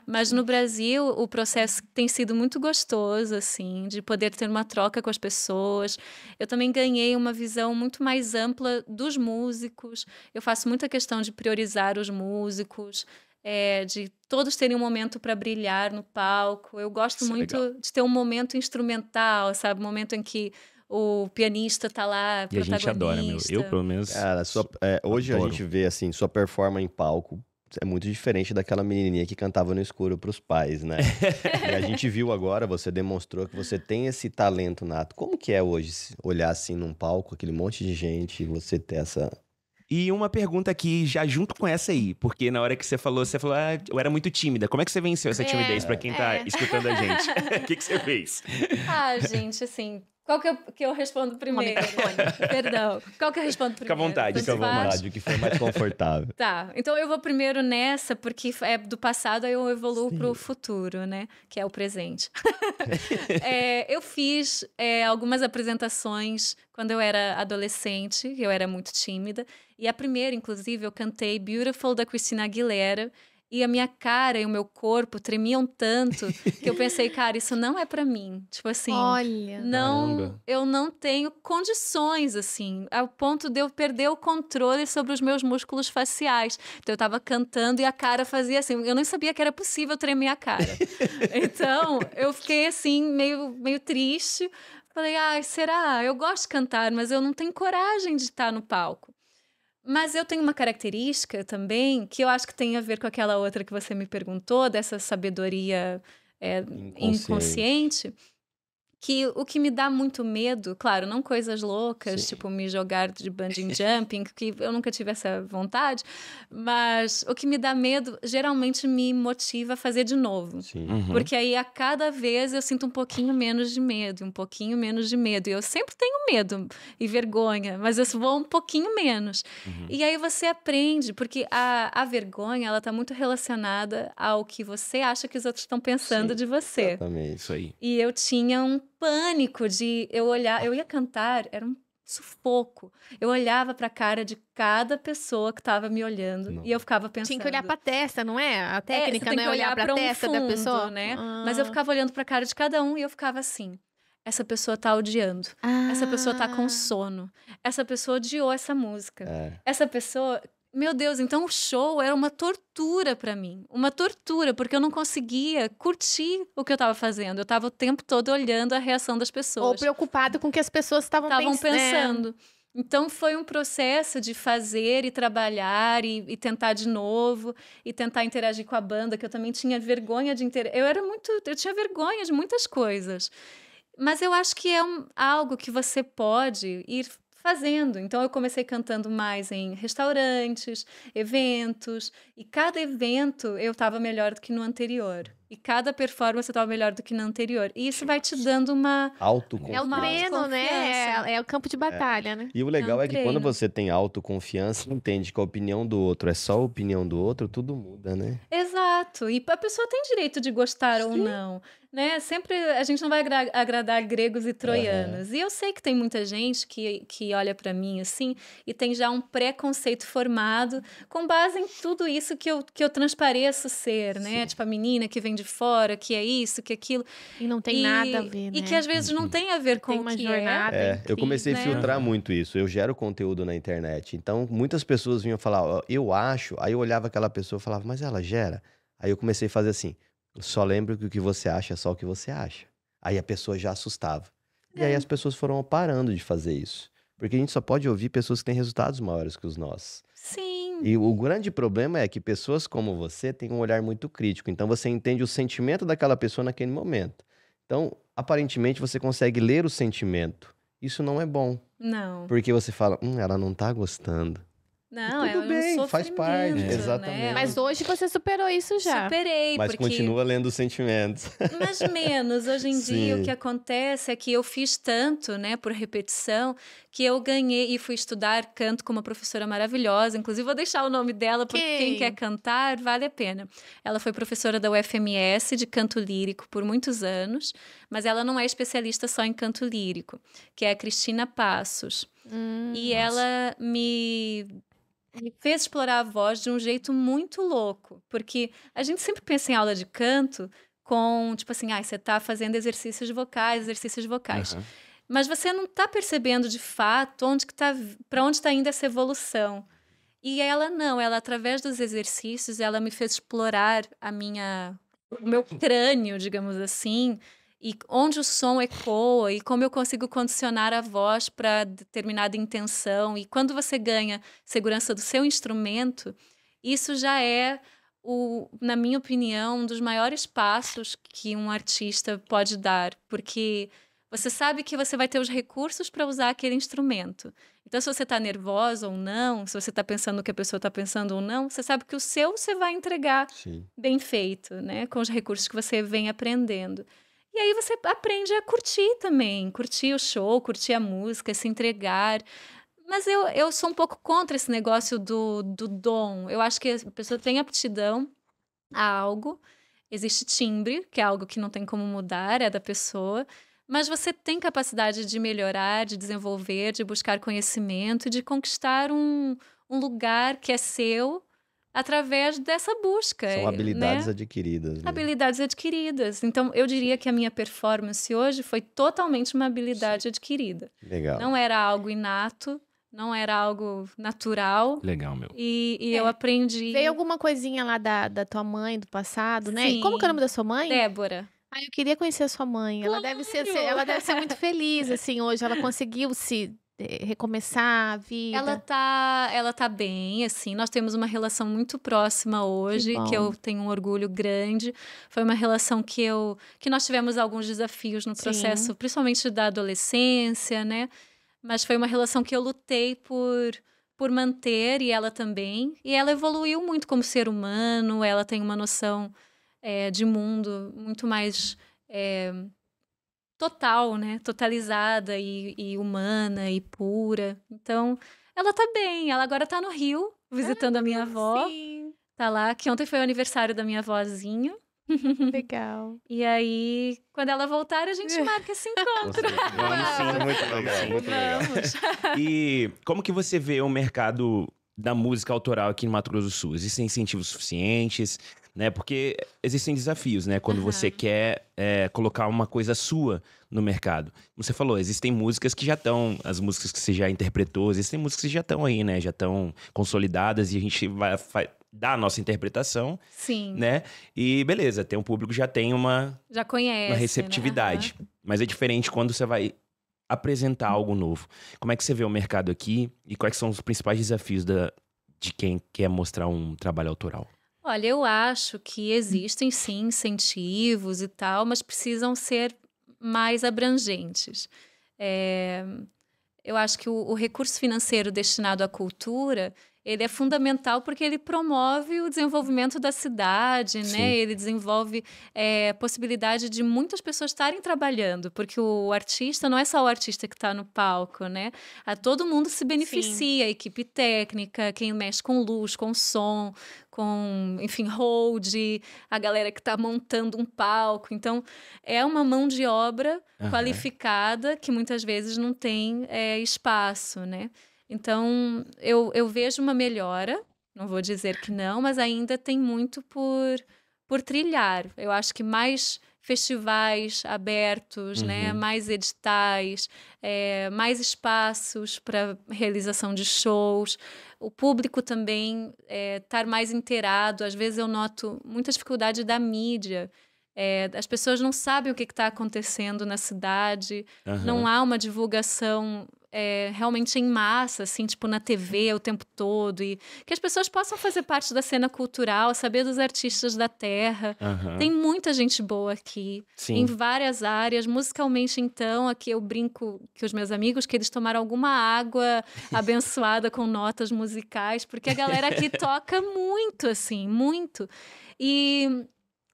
Mas no Brasil, o processo tem sido muito gostoso, assim, de poder ter uma troca com as pessoas. Eu também ganhei uma visão muito mais ampla dos músicos. Eu faço muita questão de priorizar os músicos, é, de todos terem um momento para brilhar no palco. Eu gosto Isso é muito é de ter um momento instrumental, sabe? Um momento em que o pianista tá lá, E a gente adora, meu. Eu, pelo menos. Cara, sua, é, hoje adoro. a gente vê, assim, sua performance em palco é muito diferente daquela menininha que cantava no escuro para os pais, né? e a gente viu agora, você demonstrou que você tem esse talento nato. Como que é hoje olhar assim num palco, aquele monte de gente, e você ter essa e uma pergunta aqui, já junto com essa aí, porque na hora que você falou, você falou, ah, eu era muito tímida. Como é que você venceu essa timidez é, para quem tá é. tá escutando a gente? O que, que você fez? Ah, gente, assim, qual que eu, que eu respondo primeiro? Perdão. Qual que eu respondo primeiro? Fica à vontade, fica à vontade, o que for mais confortável. tá, então eu vou primeiro nessa, porque é do passado aí eu evoluo para o futuro, né? Que é o presente. é, eu fiz é, algumas apresentações quando eu era adolescente, eu era muito tímida. E a primeira, inclusive, eu cantei Beautiful da Christina Aguilera e a minha cara e o meu corpo tremiam tanto que eu pensei, cara, isso não é para mim. Tipo assim, Olha. não, eu não tenho condições assim, ao ponto de eu perder o controle sobre os meus músculos faciais. Então eu tava cantando e a cara fazia assim, eu nem sabia que era possível tremer a cara. então, eu fiquei assim meio meio triste, Falei, ai, será? Eu gosto de cantar, mas eu não tenho coragem de estar no palco. Mas eu tenho uma característica também que eu acho que tem a ver com aquela outra que você me perguntou, dessa sabedoria é, inconsciente. inconsciente que o que me dá muito medo, claro, não coisas loucas, Sim. tipo me jogar de bungee jumping, que eu nunca tive essa vontade, mas o que me dá medo geralmente me motiva a fazer de novo. Uhum. Porque aí a cada vez eu sinto um pouquinho menos de medo, um pouquinho menos de medo. E eu sempre tenho medo e vergonha, mas eu vou um pouquinho menos. Uhum. E aí você aprende, porque a, a vergonha, ela tá muito relacionada ao que você acha que os outros estão pensando Sim. de você. Exatamente, isso aí. E eu tinha um pânico de eu olhar, eu ia cantar, era um sufoco. Eu olhava para a cara de cada pessoa que estava me olhando não. e eu ficava pensando. Tinha que olhar para a testa, não é? A é, técnica é, não é olhar, olhar para a um testa fundo, da pessoa, né? Ah. Mas eu ah. ficava olhando para a cara de cada um e eu ficava assim: essa pessoa tá odiando. Ah. Essa pessoa tá com ah. sono. Essa pessoa odiou essa música. É. Essa pessoa meu Deus, então o show era uma tortura para mim, uma tortura, porque eu não conseguia curtir o que eu estava fazendo. Eu estava o tempo todo olhando a reação das pessoas. Ou preocupado com o que as pessoas estavam pens né. pensando. Então foi um processo de fazer e trabalhar e, e, tentar de novo e tentar interagir com a banda, que eu também tinha vergonha de interagir. Eu era muito, eu tinha vergonha de muitas coisas. Mas eu acho que é um, algo que você pode ir fazendo. Então eu comecei cantando mais em restaurantes, eventos, e cada evento eu estava melhor do que no anterior. E cada performance eu estava melhor do que na anterior. E isso vai te dando uma. Autoconfiança. É o treino, né? É, é, o campo de batalha, é. né? E o legal é, um é que quando você tem autoconfiança, entende que a opinião do outro é só a opinião do outro, tudo muda, né? Exato. E a pessoa tem direito de gostar Sim. ou não né? Sempre a gente não vai agra agradar gregos e troianos. Uhum. E eu sei que tem muita gente que, que olha para mim assim e tem já um preconceito formado com base em tudo isso que eu, que eu transpareço ser, né? Sim. Tipo a menina que vem de fora, que é isso, que é aquilo. E não tem e, nada a ver, né? E que às vezes não uhum. tem a ver com tem uma é. jornada. É. É, eu comecei né? a filtrar muito isso. Eu gero conteúdo na internet. Então, muitas pessoas vinham falar, oh, eu acho. Aí eu olhava aquela pessoa e falava, mas ela gera? Aí eu comecei a fazer assim só lembro que o que você acha é só o que você acha. Aí a pessoa já assustava. E aí é. as pessoas foram parando de fazer isso. Porque a gente só pode ouvir pessoas que têm resultados maiores que os nossos. Sim. E o grande problema é que pessoas como você têm um olhar muito crítico. Então você entende o sentimento daquela pessoa naquele momento. Então, aparentemente, você consegue ler o sentimento. Isso não é bom. Não. Porque você fala, hum, ela não tá gostando. Não, tudo é bem, um faz parte, né? exatamente. Mas hoje você superou isso já. Superei, Mas porque... continua lendo os sentimentos. Mas menos. Hoje em dia o que acontece é que eu fiz tanto, né, por repetição, que eu ganhei e fui estudar canto com uma professora maravilhosa. Inclusive, vou deixar o nome dela, porque quem, quem quer cantar, vale a pena. Ela foi professora da UFMS de canto lírico por muitos anos, mas ela não é especialista só em canto lírico, que é a Cristina Passos. Hum, e nossa. ela me me fez explorar a voz de um jeito muito louco, porque a gente sempre pensa em aula de canto com, tipo assim, ah, você está fazendo exercícios vocais, exercícios vocais. Uhum. Mas você não está percebendo de fato onde que tá, para onde está indo essa evolução. E ela não, ela através dos exercícios, ela me fez explorar a minha o meu crânio, digamos assim, e onde o som ecoa e como eu consigo condicionar a voz para determinada intenção. E quando você ganha segurança do seu instrumento, isso já é o, na minha opinião, um dos maiores passos que um artista pode dar, porque você sabe que você vai ter os recursos para usar aquele instrumento. Então, se você está nervosa ou não, se você está pensando o que a pessoa está pensando ou não, você sabe que o seu você vai entregar Sim. bem feito, né? Com os recursos que você vem aprendendo. E aí você aprende a curtir também, curtir o show, curtir a música, se entregar. Mas eu, eu sou um pouco contra esse negócio do, do dom. Eu acho que a pessoa tem aptidão a algo. Existe timbre, que é algo que não tem como mudar, é da pessoa. Mas você tem capacidade de melhorar, de desenvolver, de buscar conhecimento, de conquistar um, um lugar que é seu através dessa busca. São né? habilidades né? adquiridas. Né? Habilidades adquiridas. Então, eu diria que a minha performance hoje foi totalmente uma habilidade Sim. adquirida. Legal. Não era algo inato, não era algo natural. Legal, meu. E, e é. eu aprendi. Veio alguma coisinha lá da, da tua mãe, do passado, né? Sim. E como que é o nome da sua mãe? Débora. Ah, eu queria conhecer a sua mãe. Claro. Ela, deve ser, ela deve ser muito feliz, assim, hoje. Ela conseguiu se recomeçar a vida? Ela tá, ela tá bem, assim. Nós temos uma relação muito próxima hoje, que, que, eu tenho um orgulho grande. Foi uma relação que eu, que nós tivemos alguns desafios no processo, Sim. principalmente da adolescência, né? Mas foi uma relação que eu lutei por por manter e ela também. E ela evoluiu muito como ser humano. Ela tem uma noção é, de mundo muito mais é, total, né? Totalizada e, e humana e pura. Então, ela tá bem. Ela agora tá no Rio, visitando ah, a minha ah, avó. Sim. Tá lá, que ontem foi o aniversário da minha avózinha. Legal. E aí, quando ela voltar, a gente marca esse encontro. Vamos sim, muito legal, muito legal. E como que você vê o mercado da música autoral aqui no Mato Grosso do Sul? Existem incentivos suficientes? né? Porque existem desafios, né? Quando uhum. você quer é, colocar uma coisa sua no mercado. Como você falou, existem músicas que já estão, as músicas que você já interpretou, existem músicas que já estão aí, né? Já estão consolidadas e a gente vai, vai dar a nossa interpretação. Sim. Né? E beleza, tem um público já tem uma. Já conhece. Uma receptividade. Né? Uhum. Mas é diferente quando você vai apresentar algo novo. Como é que você vê o mercado aqui e quais são os principais desafios da, de quem quer mostrar um trabalho autoral? Olha, eu acho que existem sim incentivos e tal, mas precisam ser mais abrangentes. É, eu acho que o, o recurso financeiro destinado à cultura ele é fundamental porque ele promove o desenvolvimento da cidade, né? Sim. né? Ele desenvolve é, possibilidade de muitas pessoas estarem trabalhando, porque o artista não é só o artista que está no palco, né? A todo mundo se beneficia, Sim. a equipe técnica, quem mexe com luz, com som, com, enfim, hold, a galera que está montando um palco. Então, é uma mão de obra uhum. qualificada que muitas vezes não tem é, espaço, né? Então, eu, eu vejo uma melhora, não vou dizer que não, mas ainda tem muito por, por trilhar. Eu acho que mais festivais abertos, né, uhum. né? mais editais, é, mais espaços para realização de shows, o público também estar é, tá mais inteirado. Às vezes eu noto muita dificuldade da mídia. É, as pessoas não sabem o que está acontecendo na cidade, uhum. não há uma divulgação é, realmente em massa, assim, tipo na TV o tempo todo, e que as pessoas possam fazer parte da cena cultural, saber dos artistas da terra. Uhum. Tem muita gente boa aqui, Sim. em várias áreas. Musicalmente, então, aqui eu brinco que os meus amigos que eles tomaram alguma água abençoada com notas musicais, porque a galera aqui toca muito, assim, muito. E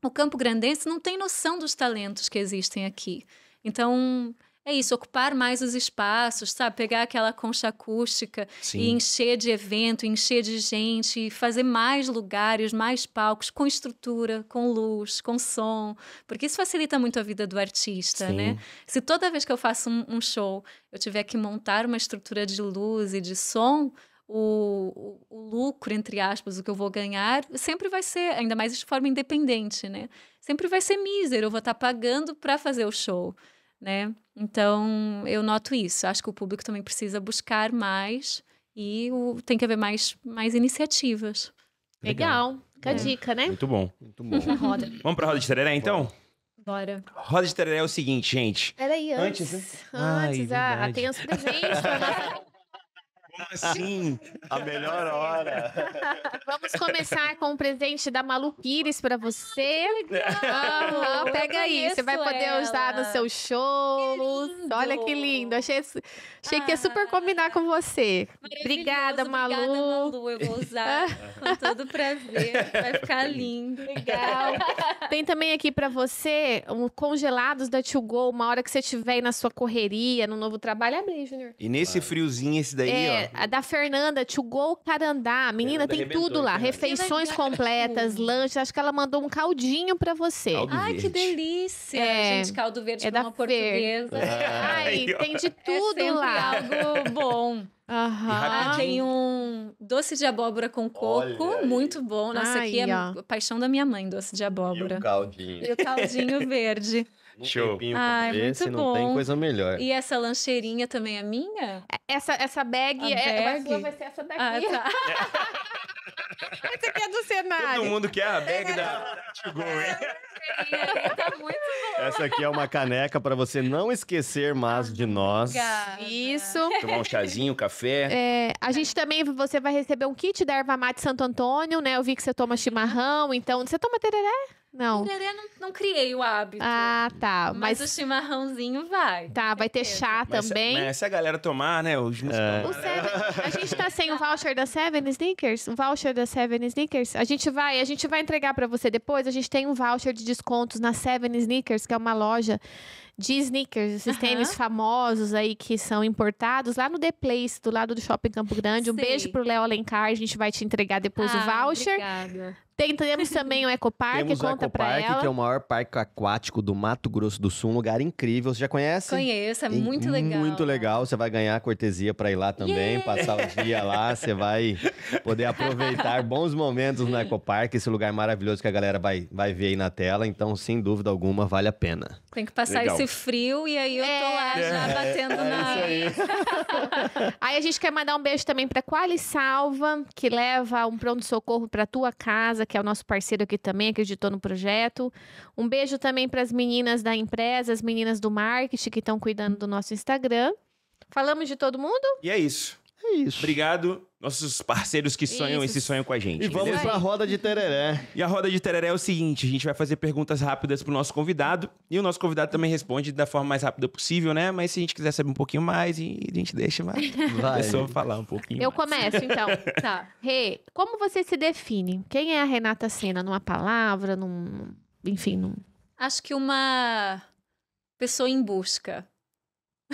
o campo grandense não tem noção dos talentos que existem aqui. Então, é isso, ocupar mais os espaços, sabe? Pegar aquela concha acústica Sim. e encher de evento, encher de gente, fazer mais lugares, mais palcos, com estrutura, com luz, com som, porque isso facilita muito a vida do artista, Sim. né? Se toda vez que eu faço um, um show eu tiver que montar uma estrutura de luz e de som, o, o, lucro, entre aspas, o que eu vou ganhar, sempre vai ser, ainda mais de forma independente, né? Sempre vai ser mísero, eu vou estar tá pagando para fazer o show né? Então, eu noto isso. Acho que o público também precisa buscar mais e o, tem que haver mais, mais iniciativas. Legal. Legal. Fica a dica, né? Muito bom. Muito bom. roda. Vamos pra roda de tereré, então? Bora. Roda de tereré é o seguinte, gente. Peraí, antes. Antes, né? antes Ai, ah, tem os presentes como assim? A melhor assim? hora. Vamos começar com um presente da Malu Pires pra você. Uhum, pega aí, você vai poder ela. usar no seu show Olha que lindo. Achei, achei ah, que ia ah. super combinar com você. Obrigada, Malu. Obrigada, Malu. Eu vou usar ah. com todo prazer. Vai ficar lindo. Legal. Tem também aqui pra você um congelados da Tio Go, uma hora que você estiver aí na sua correria, no novo trabalho. Abre Junior. E nesse friozinho, esse daí, é, ó. É, a da Fernanda, To Go Carandá. Menina, Fernanda tem tudo lá. Fernanda. Refeições completas, lanches. Acho que ela mandou um caldinho pra você. Caldo Ai, verde. que delícia. É, gente, caldo verde é com uma Fer. portuguesa. Ai, tem de é tudo é lá. algo bom. Aham. tem um doce de abóbora com coco, muito bom. Nossa, Ai, aqui é ó. paixão da minha mãe, doce de abóbora. E o caldinho. E o caldinho verde. Um Show. Ai, esse, muito não bom. tem coisa melhor. E essa lancheirinha também é minha? É, essa, essa bag, a é, é bag? Sua vai ser essa daqui. Ah, tá. essa aqui é do cenário. Todo mundo quer a bag da Tigo, hein? É, tá essa aqui é uma caneca para você não esquecer mais de nós. Isso. Tomar um chazinho, café. É, a gente também, você vai receber um kit da erva mate Santo Antônio, né? Eu vi que você toma chimarrão, então você toma tereré? Não. Tererê não, não criei o hábito. Ah, tá. Mas, mas o chimarrãozinho vai. Tá, vai ter chá mas também. Se, mas se a galera tomar, né? Os é. o Seven, a gente tá sem o voucher da Seven Sneakers. O voucher da Seven Sneakers. A gente vai, a gente vai entregar para você depois. A gente tem um voucher de descontos na Seven Sneakers, que é uma loja de sneakers, esses uhum. tênis famosos aí que são importados, lá no The Place, do lado do Shopping Campo Grande. Sim. Um beijo pro Léo Alencar, a gente vai te entregar depois ah, o voucher. Obrigada. Tem, temos também o Ecoparque, temos conta o Ecoparque, que é o maior parque aquático do Mato Grosso do Sul, um lugar incrível. Você já conhece? Conheço, é muito legal. Muito legal, você vai ganhar cortesia para ir lá também, yeah. passar o dia lá, você vai poder aproveitar bons momentos no Ecoparque, esse lugar maravilhoso que a galera vai, vai ver aí na tela. Então, sem dúvida alguma, vale a pena. Tem que passar legal. esse frio e aí eu é, tô lá é. já é, batendo é, é na. Aí. aí. a gente quer mandar um beijo também pra Quali Salva, que leva um pronto-socorro pra tua casa, que é o nosso parceiro aqui também, acreditou no projeto. Um beijo também para as meninas da empresa, as meninas do marketing que estão cuidando do nosso Instagram. Falamos de todo mundo? E é isso. É isso. Obrigado nossos parceiros que sonham Isso. e se sonham com a gente. E vamos para a roda de tereré. E a roda de tereré é o seguinte, a gente vai fazer perguntas rápidas pro nosso convidado e o nosso convidado também responde da forma mais rápida possível, né? Mas se a gente quiser saber um pouquinho mais, a gente deixa mais vai. a é pessoa falar um pouquinho. Eu mais. começo então. tá. Rê, como você se define? Quem é a Renata Senna numa palavra, num, enfim, num Acho que uma pessoa em busca.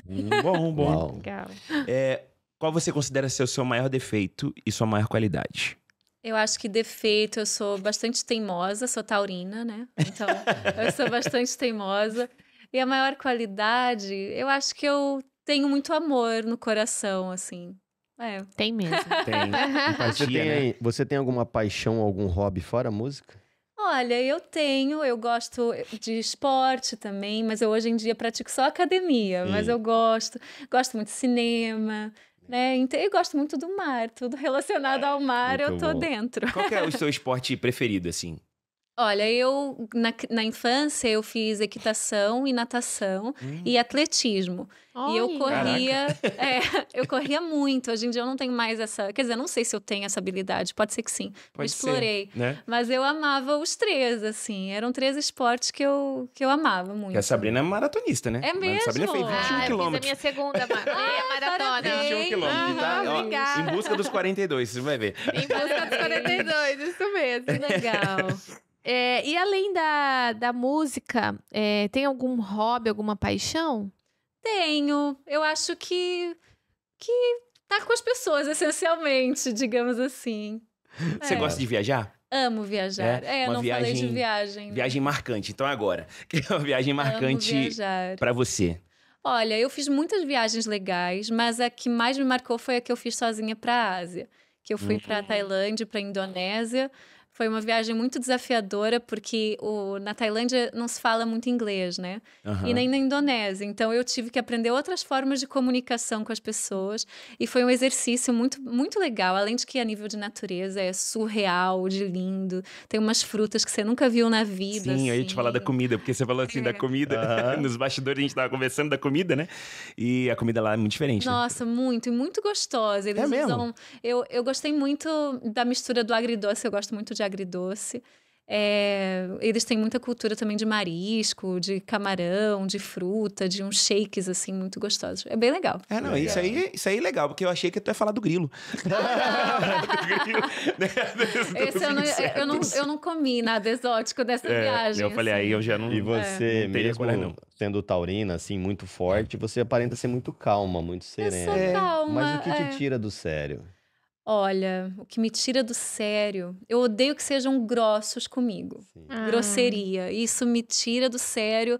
Hum, bom, bom. Legal. É, qual você considera ser o seu maior defeito e sua maior qualidade? Eu acho que defeito, eu sou bastante teimosa, sou taurina, né? Então, eu sou bastante teimosa. E a maior qualidade, eu acho que eu tenho muito amor no coração, assim. É. Tem mesmo. Tem. Empatia, você, tem né? você tem alguma paixão, algum hobby fora música? Olha, eu tenho, eu gosto de esporte também, mas eu hoje em dia pratico só academia, Sim. mas hum. eu gosto, gosto muito de cinema, né? Então, eu gosto muito do mar, tudo relacionado é, ao mar, muito eu tô bom. dentro. Qual é o seu esporte preferido, assim? Olha, eu na, na infância eu fiz equitação e natação hum. e atletismo. Oi. E eu corria, é, eu corria muito. Hoje em dia eu não tenho mais essa, quer dizer, eu não sei se eu tenho essa habilidade, pode ser que sim. Pode explorei, ser, né? mas eu amava os três assim. Eram três esportes que eu que eu amava muito. E a Sabrina é maratonista, né? É mesmo. A Sabrina fez 21 ah, quilômetros. Eu fiz a minha segunda ah, maratona. Tá, ah, 21 quilômetros, uhum, Ó, em busca dos 42, você vai ver. Em busca dos 42, isso mesmo. Legal. É, e além da, da música, é, tem algum hobby, alguma paixão? Tenho. Eu acho que. que tá com as pessoas, essencialmente, digamos assim. Você é. gosta de viajar? Amo viajar. É, é uma não viagem, falei de viagem. Né? Viagem marcante. Então agora, que é uma viagem marcante para você? Olha, eu fiz muitas viagens legais, mas a que mais me marcou foi a que eu fiz sozinha para a Ásia, que eu fui uhum. para Tailândia, para Indonésia. Foi uma viagem muito desafiadora, porque o, na Tailândia não se fala muito inglês, né? Uhum. E nem na Indonésia. Então eu tive que aprender outras formas de comunicação com as pessoas. E foi um exercício muito, muito legal. Além de que a nível de natureza é surreal, de lindo. Tem umas frutas que você nunca viu na vida. Sim, assim. eu ia te falar da assim. comida, porque você falou assim é. da comida. Uhum. Nos bastidores a gente tava conversando da comida, né? E a comida lá é muito diferente. Né? Nossa, né? muito. E muito gostosa. Eles é usam... mesmo? Eu, eu gostei muito da mistura do agridoce. Eu gosto muito de agridoce agridoce. É, eles têm muita cultura também de marisco, de camarão, de fruta, de uns shakes, assim, muito gostosos. É bem legal. É, não, legal. Isso, aí, isso aí é legal, porque eu achei que tu ia falar do grilo. Né? Esse eu, não, eu, não, eu não comi nada exótico dessa é, viagem. Eu assim. falei, aí assim. eu já não... E você, é. mesmo não. sendo taurina, assim, muito forte, você aparenta ser muito calma, muito serena. Eu sou calma, Mas o que te é. tira do sério? Olha, o que me tira do sério. Eu odeio que sejam grossos comigo. Ah. Grosseria. Isso me tira do sério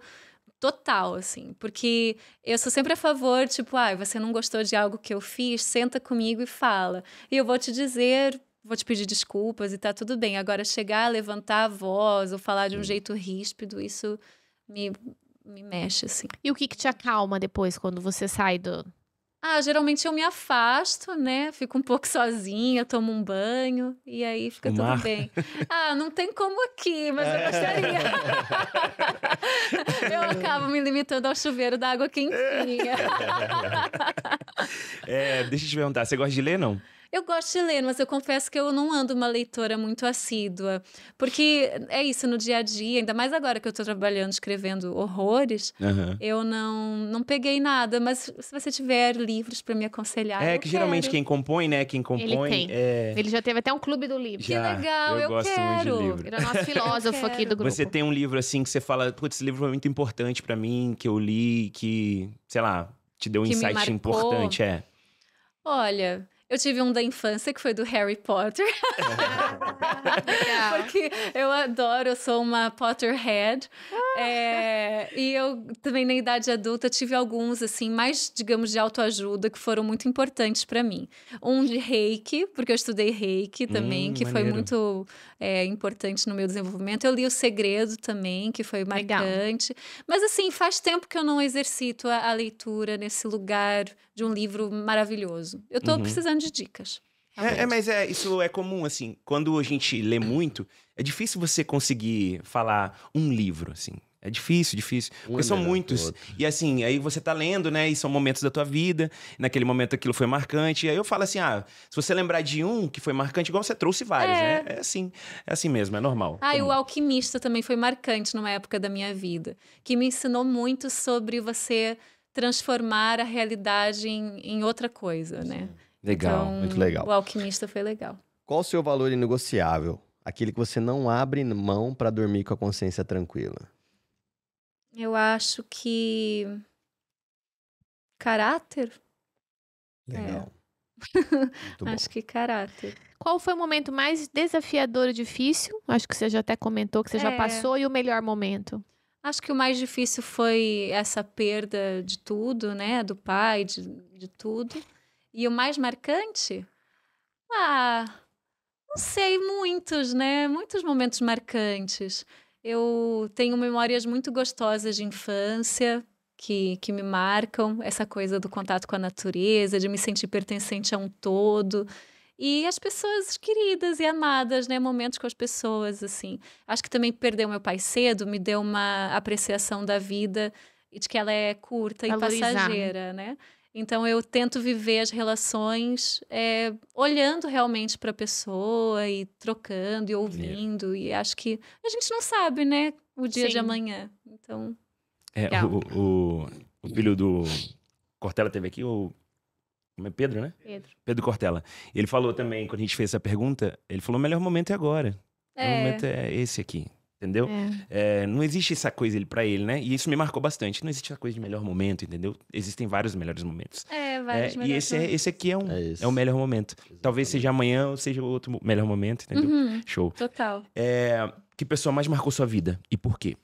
total, assim. Porque eu sou sempre a favor, tipo, ah, você não gostou de algo que eu fiz? Senta comigo e fala. E eu vou te dizer vou te pedir desculpas e tá tudo bem. Agora, chegar a levantar a voz ou falar de um jeito ríspido, isso me, me mexe, assim. E o que, que te acalma depois, quando você sai do, ah, geralmente eu me afasto, né? Fico um pouco sozinha, tomo um banho e aí fica Fumar. tudo bem. Ah, não tem como aqui, mas eu é. gostaria. eu acabo me limitando ao chuveiro da água quentinha. é, deixa eu te perguntar, você gosta de ler, não? Eu gosto de ler, mas eu confesso que eu não ando uma leitora muito assídua. Porque é isso, no dia a dia, ainda mais agora que eu estou trabalhando, escrevendo horrores, uhum. eu não, não peguei nada. Mas se você tiver livros para me aconselhar. É que quero. geralmente quem compõe, né? Quem compõe. Ele, é... Ele, já teve até um clube do livro. Já, que legal, eu, eu gosto quero. Muito de livro. Ele é o nosso filósofo aqui do grupo. Você tem um livro assim que você fala, putz, esse livro foi muito importante para mim, que eu li, que, sei lá, te deu um que insight importante, é. Olha, eu tive um da infância, que foi do Harry Potter. Porque eu adoro, eu sou uma Potterhead. Ah. é, e eu também, na idade adulta, tive alguns, assim, mais, digamos, de autoajuda, que foram muito importantes para mim. Um de reiki, porque eu estudei reiki também, hum, que maneiro. foi muito é, importante no meu desenvolvimento. Eu li O Segredo também, que foi marcante. Legal. Mas, assim, faz tempo que eu não exercito a, a leitura nesse lugar de um livro maravilhoso. Eu estou uhum. precisando de dicas. É, é, mas é, isso é comum, assim. Quando a gente lê muito, é difícil você conseguir falar um livro, assim. É difícil, difícil. Um porque são muitos. E assim, aí você tá lendo, né? E são momentos da tua vida. Naquele momento aquilo foi marcante. E aí eu falo assim: ah, se você lembrar de um que foi marcante, igual você trouxe vários, é. né? É assim, é assim mesmo, é normal. Ah, e o Alquimista também foi marcante numa época da minha vida. Que me ensinou muito sobre você transformar a realidade em, em outra coisa, né? Sim. né? Legal, então, muito legal. O alquimista foi legal. Qual o seu valor inegociável? Aquele que você não abre mão para dormir com a consciência tranquila. Eu acho que caráter. Legal. É. acho que caráter. Qual foi o momento mais desafiador e difícil? Acho que você já até comentou que você é. já passou e o melhor momento. Acho que o mais difícil foi essa perda de tudo, né? Do pai, de, de tudo. E o mais marcante? Ah, não sei, muitos, né? Muitos momentos marcantes. Eu tenho memórias muito gostosas de infância que, que me marcam, essa coisa do contato com a natureza, de me sentir pertencente a um todo e as pessoas queridas e amadas, né? Momentos com as pessoas, assim. Acho que também perder o meu pai cedo me deu uma apreciação da vida e de que ela é curta Valorizar. e né? passageira, né? Então eu tento viver as relações é, olhando realmente para a pessoa e trocando e ouvindo e acho que a gente não sabe, né, o dia Sim. de amanhã. Então é, o, o, o, filho do Cortella teve aqui o é Pedro, né? Pedro. Pedro Cortella. Ele falou também, quando a gente fez essa pergunta, ele falou: o melhor momento é agora. É. O melhor momento é esse aqui. Entendeu? É. É, não existe essa coisa ele, pra ele, né? E isso me marcou bastante. Não existe essa coisa de melhor momento, entendeu? Existem vários melhores momentos. É, é vários é, melhores E esse, momentos. É, esse aqui é, um, é, é o um melhor momento. Exatamente. Talvez seja amanhã ou seja outro melhor momento, entendeu? Uhum. Show. Total. É, que pessoa mais marcou sua vida e por quê?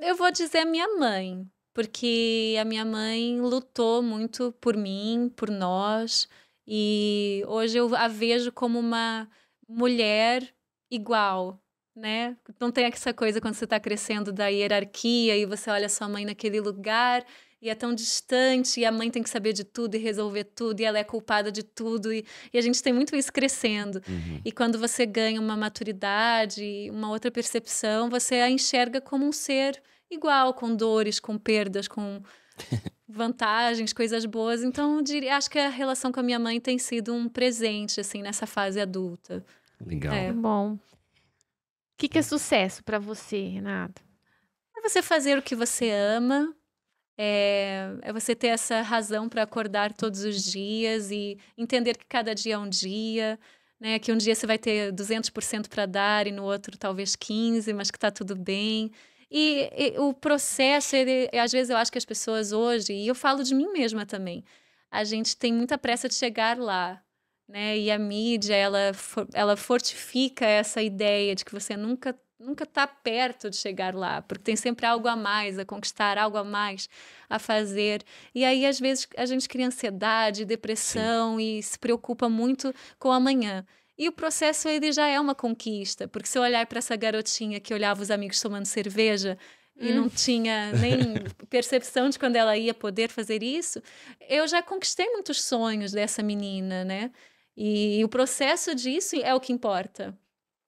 Eu vou dizer minha mãe porque a minha mãe lutou muito por mim, por nós, e hoje eu a vejo como uma mulher igual, né? Não tem essa coisa quando você está crescendo da hierarquia e você olha sua mãe naquele lugar e é tão distante e a mãe tem que saber de tudo e resolver tudo e ela é culpada de tudo e, e a gente tem muito isso crescendo. Uhum. E quando você ganha uma maturidade, uma outra percepção, você a enxerga como um ser igual, com dores, com perdas, com vantagens, coisas boas. Então, diria, acho que a relação com a minha mãe tem sido um presente, assim, nessa fase adulta. Legal. É bom. O que, que é sucesso para você, Renato? É você fazer o que você ama, é, é você ter essa razão para acordar todos os dias e entender que cada dia é um dia, né? Que um dia você vai ter 200% para dar e no outro talvez 15, mas que está tudo bem. E, e o processo, ele, às vezes eu acho que as pessoas hoje, e eu falo de mim mesma também, a gente tem muita pressa de chegar lá, né? E a mídia, ela, ela fortifica essa ideia de que você nunca nunca está perto de chegar lá, porque tem sempre algo a mais, a conquistar algo a mais, a fazer. E aí, às vezes, a gente cria ansiedade, depressão Sim. e se preocupa muito com o amanhã. E o processo ele já é uma conquista, porque se eu olhar para essa garotinha que olhava os amigos tomando cerveja hum. e não hum. tinha nem percepção de quando ela ia poder fazer isso, eu já conquistei muitos sonhos dessa menina, né? E, e o processo disso é o que importa.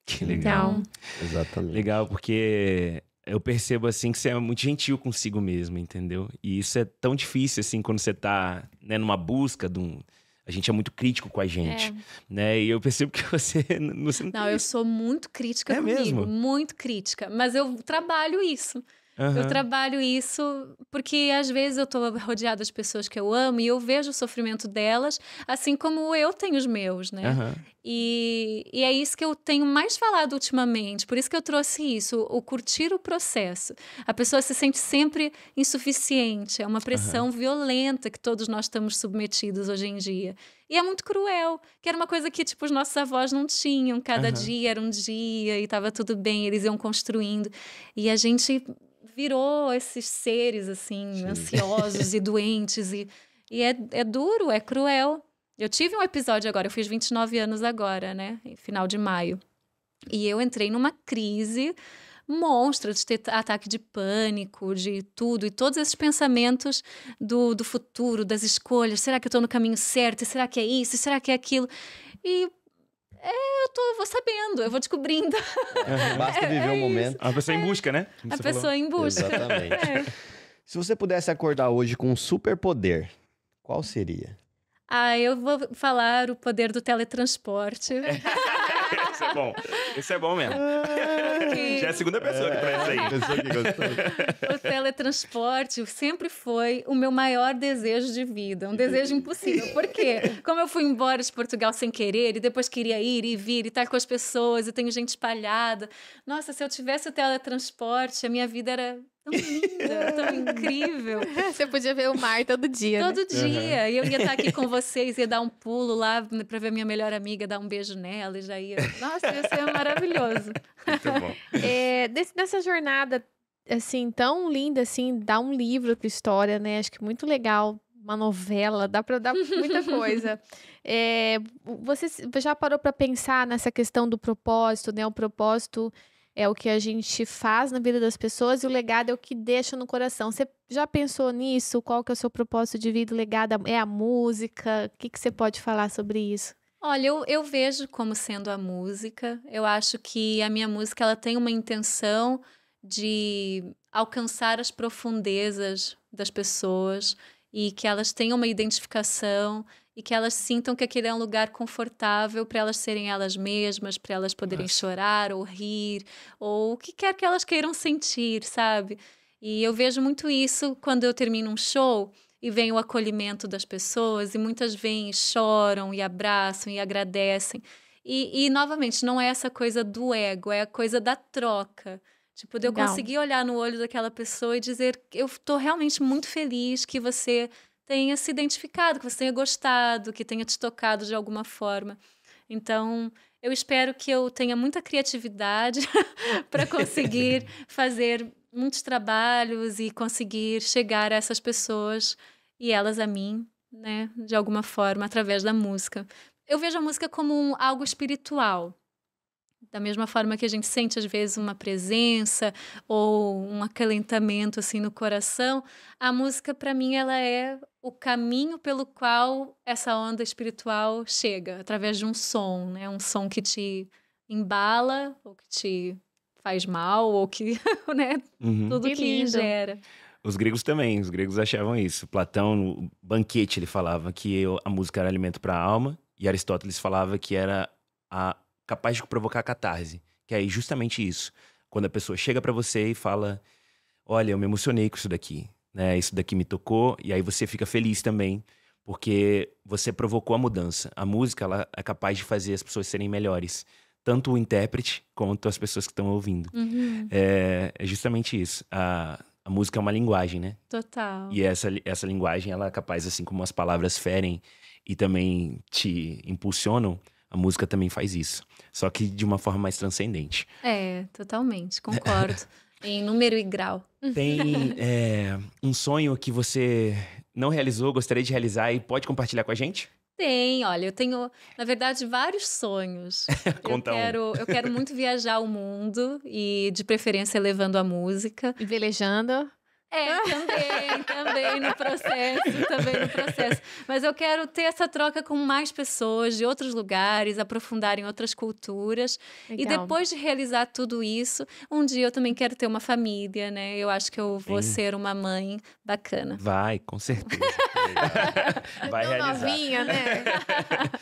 Que legal. Então... Exatamente. Legal, porque eu percebo assim que você é muito gentil consigo mesmo, entendeu? E isso é tão difícil assim quando você está né, numa busca de um a gente é muito crítico com a gente, é. né? E eu percebo que você, você não, não eu sou muito crítica é comigo, mesmo? muito crítica, mas eu trabalho isso. Uhum. Eu trabalho isso porque às vezes eu estou rodeada de pessoas que eu amo e eu vejo o sofrimento delas, assim como eu tenho os meus, né? Uhum. E, e é isso que eu tenho mais falado ultimamente, por isso que eu trouxe isso, o curtir o processo. A pessoa se sente sempre insuficiente, é uma pressão uhum. violenta que todos nós estamos submetidos hoje em dia. E é muito cruel, que era uma coisa que, tipo, os nossos avós não tinham. Cada uhum. dia era um dia e estava tudo bem, eles iam construindo. E a gente virou esses seres, assim, Sim. ansiosos e doentes. E, e é, é duro, é cruel. Eu tive um episódio agora, eu fiz 29 anos agora, né? Final de maio. E eu entrei numa crise monstro de ter ataque de pânico, de tudo, e todos esses pensamentos do, do futuro, das escolhas. Será que eu estou no caminho certo? Será que é isso? Será que é aquilo? E é, eu tô, vou sabendo, eu vou descobrindo. Basta é, viver o é, um momento. A pessoa em é. busca, né? Como a pessoa falou. em busca. Exatamente. É. Se você pudesse acordar hoje com um superpoder, qual seria? Ah, eu vou falar o poder do teletransporte. Esse é bom. Esse é bom mesmo. Já é a segunda pessoa que traz isso é, aí. o teletransporte sempre foi o meu maior desejo de vida. Um desejo impossível. Por quê? Como eu fui embora de Portugal sem querer e depois queria ir e vir e estar com as pessoas e tenho gente espalhada. Nossa, se eu tivesse o teletransporte, a minha vida era tão linda, tão incrível. Você podia ver o mar todo dia. Todo né? dia. Uhum. E eu ia estar aqui com vocês, ia dar um pulo lá para ver minha melhor amiga, dar um beijo nela e já ia. Nossa, ia ser maravilhoso. Muito bom. É, desse, dessa jornada assim tão linda assim, dá um livro para história, né? Acho que muito legal uma novela, dá para dar muita coisa. É, você já parou para pensar nessa questão do propósito, né? O propósito é o que a gente faz na vida das pessoas e o legado é o que deixa no coração. Você já pensou nisso? Qual que é o seu propósito de vida? O legado é a música? O que, que você pode falar sobre isso? Olha, eu, eu vejo como sendo a música. Eu acho que a minha música ela tem uma intenção de alcançar as profundezas das pessoas e que elas tenham uma identificação e que elas sintam que aquele é um lugar confortável para elas serem elas mesmas, para elas poderem Nossa. chorar ou rir, ou o que quer que elas queiram sentir, sabe? E eu vejo muito isso quando eu termino um show e vem o acolhimento das pessoas, e muitas vêm e choram, e abraçam, e agradecem. E, e, novamente, não é essa coisa do ego, é a coisa da troca. Tipo, de eu não. conseguir olhar no olho daquela pessoa e dizer: eu estou realmente muito feliz que você tenha se identificado, que você tenha gostado, que tenha te tocado de alguma forma. Então, eu espero que eu tenha muita criatividade para conseguir fazer muitos trabalhos e conseguir chegar a essas pessoas e elas a mim, né, de alguma forma, através da música. Eu vejo a música como um, algo espiritual. Da mesma forma que a gente sente às vezes uma presença ou um acalentamento assim no coração, a música para mim ela é o caminho pelo qual essa onda espiritual chega, através de um som, né? Um som que te embala, ou que te faz mal, ou que, né? Uhum. Tudo que, que gera. Os gregos também, os gregos achavam isso. Platão, no banquete, ele falava que a música era alimento para a alma, e Aristóteles falava que era a, capaz de provocar catarse, que é justamente isso. Quando a pessoa chega para você e fala: Olha, eu me emocionei com isso daqui né? Isso daqui me tocou. E aí você fica feliz também, porque você provocou a mudança. A música, ela é capaz de fazer as pessoas serem melhores. Tanto o intérprete quanto as pessoas que estão ouvindo. Uhum. É, é, justamente isso. A, a música é uma linguagem, né? Total. E essa, essa linguagem, ela é capaz, assim como as palavras ferem e também te impulsionam, a música também faz isso. Só que de uma forma mais transcendente. É, totalmente, concordo. Em número e grau. Tem é, um sonho que você não realizou, gostaria de realizar e pode compartilhar com a gente? Tem, olha, eu tenho, na verdade, vários sonhos. Conta eu quero, um. eu quero muito viajar o mundo e, de preferência, levando a música. E velejando? É, também, também no processo, também no processo. Mas eu quero ter essa troca com mais pessoas de outros lugares, aprofundar em outras culturas. Legal. E depois de realizar tudo isso, um dia eu também quero ter uma família, né? Eu acho que eu vou Sim. ser uma mãe bacana. Vai, com certeza. Vai Tão realizar. novinha, né?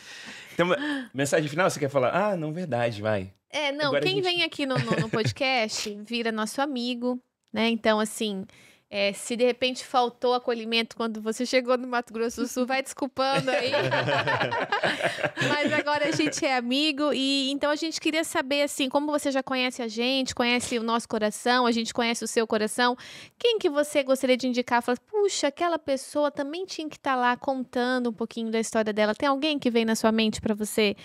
Então, mensagem final, você quer falar? Ah, não, verdade, vai. É, não, Agora quem gente... vem aqui no, no, no podcast vira nosso amigo, né? Então, assim, é, se de repente faltou acolhimento quando você chegou no Mato Grosso do Sul, vai desculpando aí. Mas agora a gente é amigo e então a gente queria saber assim, como você já conhece a gente, conhece o nosso coração, a gente conhece o seu coração, quem que você gostaria de indicar? Fala, puxa, aquela pessoa também tinha que estar tá lá contando um pouquinho da história dela. Tem alguém que vem na sua mente para você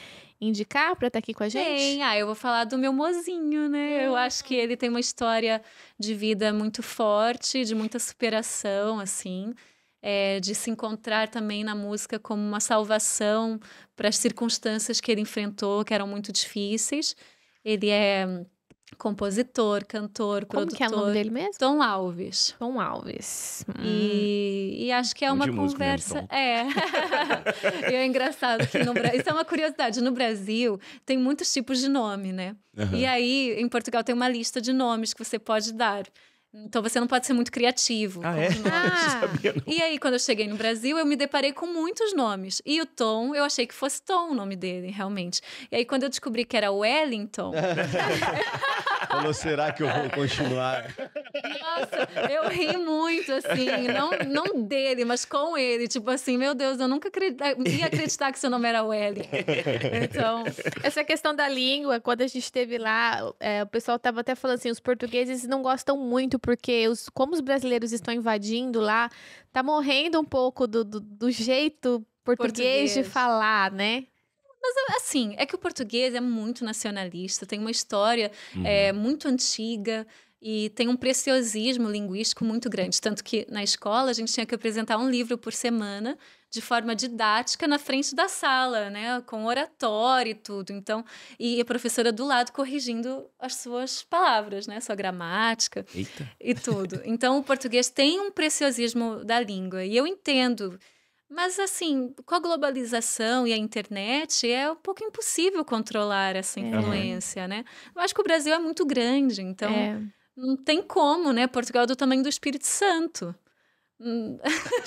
indicar para estar tá aqui com a gente? Tem, ah, eu vou falar do meu mozinho, né? É. Eu acho que ele tem uma história de vida muito forte, de muita superação, assim. É, de se encontrar também na música como uma salvação para as circunstâncias que ele enfrentou, que eram muito difíceis. Ele é compositor, cantor, Como produtor. Que é o nome dele mesmo? Tom Alves. Tom Alves. Hum. E, e, acho que é uma conversa. Mesmo, é. e é engraçado que no Brasil. Isso é uma curiosidade. No Brasil tem muitos tipos de nome, né? Uhum. E aí, em Portugal, tem uma lista de nomes que você pode dar. Então você não pode ser muito criativo. Ah, é? Ah, e aí, quando eu cheguei no Brasil, eu me deparei com muitos nomes. E o Tom, eu achei que fosse Tom o nome dele, realmente. E aí, quando eu descobri que era Wellington. Falou, será que eu vou continuar? Nossa, eu ri muito, assim, não, não dele, mas com ele. Tipo assim, meu Deus, eu nunca acredita, eh, ia acreditar que seu nome era Welly. Então, essa questão da língua, quando a gente esteve lá, é, o pessoal tava até falando assim, os portugueses não gostam muito, porque os, como os brasileiros estão invadindo lá, tá morrendo um pouco do, do, do jeito português, português de falar, né? Mas é, assim, é que o português é muito nacionalista, tem uma história uhum. é, muito antiga e tem um preciosismo linguístico muito grande. Tanto que na escola a gente tinha que apresentar um livro por semana de forma didática na frente da sala, né? Com oratório e tudo. Então, e a professora do lado corrigindo as suas palavras, né? Sua gramática Eita. e tudo. Então, o português tem um preciosismo da língua. E eu entendo mas assim, com a globalização e a internet, é um pouco impossível controlar essa influência, é. né? Eu acho que o Brasil é muito grande, então é. não tem como, né? Portugal é do tamanho do Espírito Santo. Hum.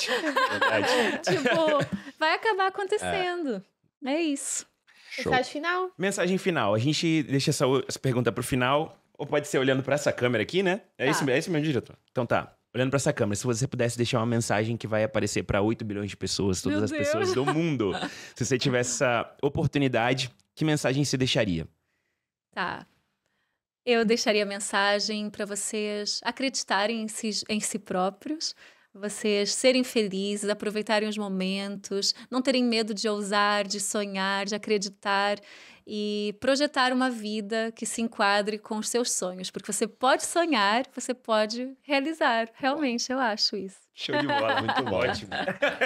tipo, vai acabar acontecendo. É, é isso. Show. Mensagem final. Mensagem final. A gente deixa essa, essa pergunta para o final, ou pode ser olhando para essa câmera aqui, né? É, tá. é isso mesmo, diretor? Então tá olhando para essa câmera, se você pudesse deixar uma mensagem que vai aparecer para 8 bilhões de pessoas, todas Meu as Deus. pessoas do mundo, se você tivesse essa oportunidade, que mensagem você deixaria? Tá. Eu deixaria a mensagem para vocês acreditarem em si, em si próprios, vocês serem felizes, aproveitarem os momentos, não terem medo de ousar, de sonhar, de acreditar e projetar uma vida que se enquadre com os seus sonhos, porque você pode sonhar, você pode realizar. Realmente, eu acho isso. Show de bola, muito bom. ótimo.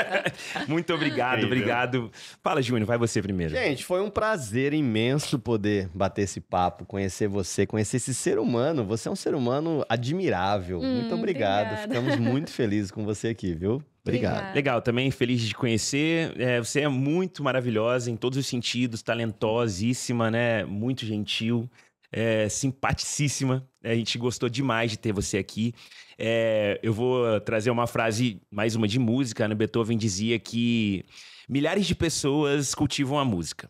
muito obrigado, obrigado. Fala, Júnior, vai você primeiro. Gente, foi um prazer imenso poder bater esse papo, conhecer você, conhecer esse ser humano. Você é um ser humano admirável. Hum, muito obrigado. Obrigada. Ficamos muito felizes com você aqui, viu? Obrigado. Legal, também feliz de conhecer. É, você é muito maravilhosa em todos os sentidos, talentosíssima, né? Muito gentil, é, simpaticíssima. A gente gostou demais de ter você aqui. É, eu vou trazer uma frase, mais uma de música. No né? Beethoven dizia que milhares de pessoas cultivam a música,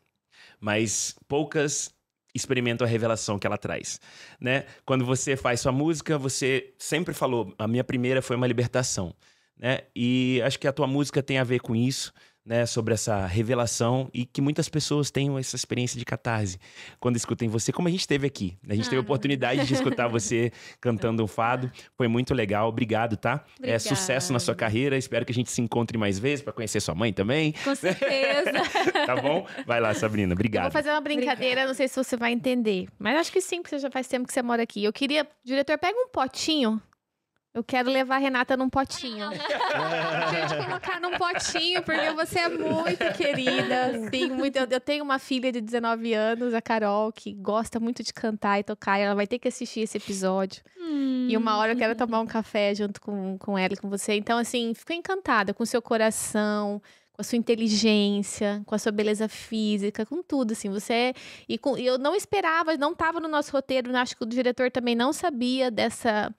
mas poucas experimentam a revelação que ela traz, né? Quando você faz sua música, você sempre falou, a minha primeira foi uma libertação né? E acho que a tua música tem a ver com isso, né? Sobre essa revelação e que muitas pessoas tenham essa experiência de catarse quando escutem você, como a gente teve aqui. Né? A gente ah. teve a ah. oportunidade de escutar você cantando um fado, foi muito legal, obrigado, tá? É Obrigada. É sucesso na sua carreira, espero que a gente se encontre mais vezes para conhecer sua mãe também. Com certeza. tá bom? Vai lá, Sabrina, obrigado. Eu vou fazer uma brincadeira, não sei se você vai entender, mas acho que sim, porque já faz tempo que você mora aqui. Eu queria, diretor, pega um potinho eu quero levar a Renata num potinho. Quero colocar num potinho, porque você é muito querida. Sim, muito. Eu tenho uma filha de 19 anos, a Carol, que gosta muito de cantar e tocar. E ela vai ter que assistir esse episódio. Hum. E uma hora eu quero hum. tomar um café junto com, com ela e com você. Então, assim, fico encantada com seu coração com a sua inteligência, com a sua beleza física, com tudo, assim, você é, e, com... e eu não esperava, não estava no nosso roteiro, né? acho que o diretor também não sabia dessa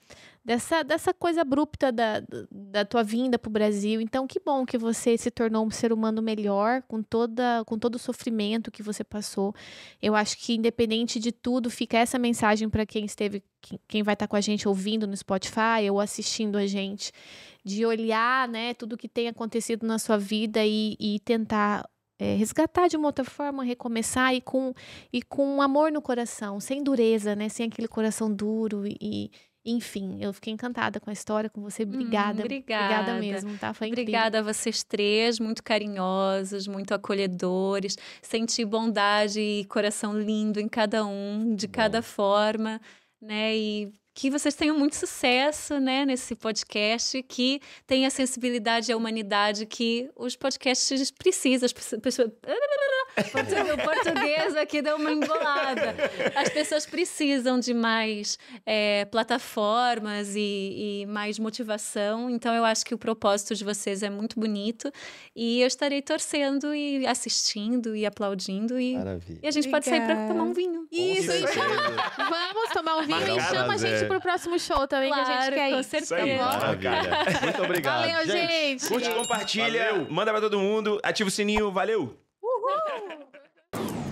dessa, dessa coisa abrupta da, da tua vinda para o Brasil. Então, que bom que você se tornou um ser humano melhor, com, toda, com todo o sofrimento que você passou. Eu acho que, independente de tudo, fica essa mensagem para quem esteve, quem vai estar tá com a gente ouvindo no Spotify ou assistindo a gente, de olhar né, tudo que tem acontecido na sua vida e, e tentar é, resgatar de uma outra forma, recomeçar e com, e com amor no coração, sem dureza, né? Sem aquele coração duro e, enfim, eu fiquei encantada com a história, com você. Hum, obrigada. Hum, obrigada. Obrigada mesmo, tá? Foi incrível. Obrigada a vocês três, muito carinhosos, muito acolhedores. Senti bondade e coração lindo em cada um, de Bom. cada forma, né? E que vocês tenham muito sucesso né, nesse podcast, que tenha a sensibilidade e a humanidade que os podcasts precisam. As pessoas... O português aqui deu uma embolada. As pessoas precisam de mais é, plataformas e, e mais motivação. Então, eu acho que o propósito de vocês é muito bonito. E eu estarei torcendo e assistindo e aplaudindo. E, Maravilha. e a gente Obrigada. pode sair para tomar um vinho. Isso, Isso. Vamos tomar um vinho e chama a gente pro próximo show também claro, que a gente quer ir. certeza. Isso aí, Muito obrigado. Valeu, gente. gente. Curte, compartilha, valeu. manda pra todo mundo, ativa o sininho, valeu! Uhul!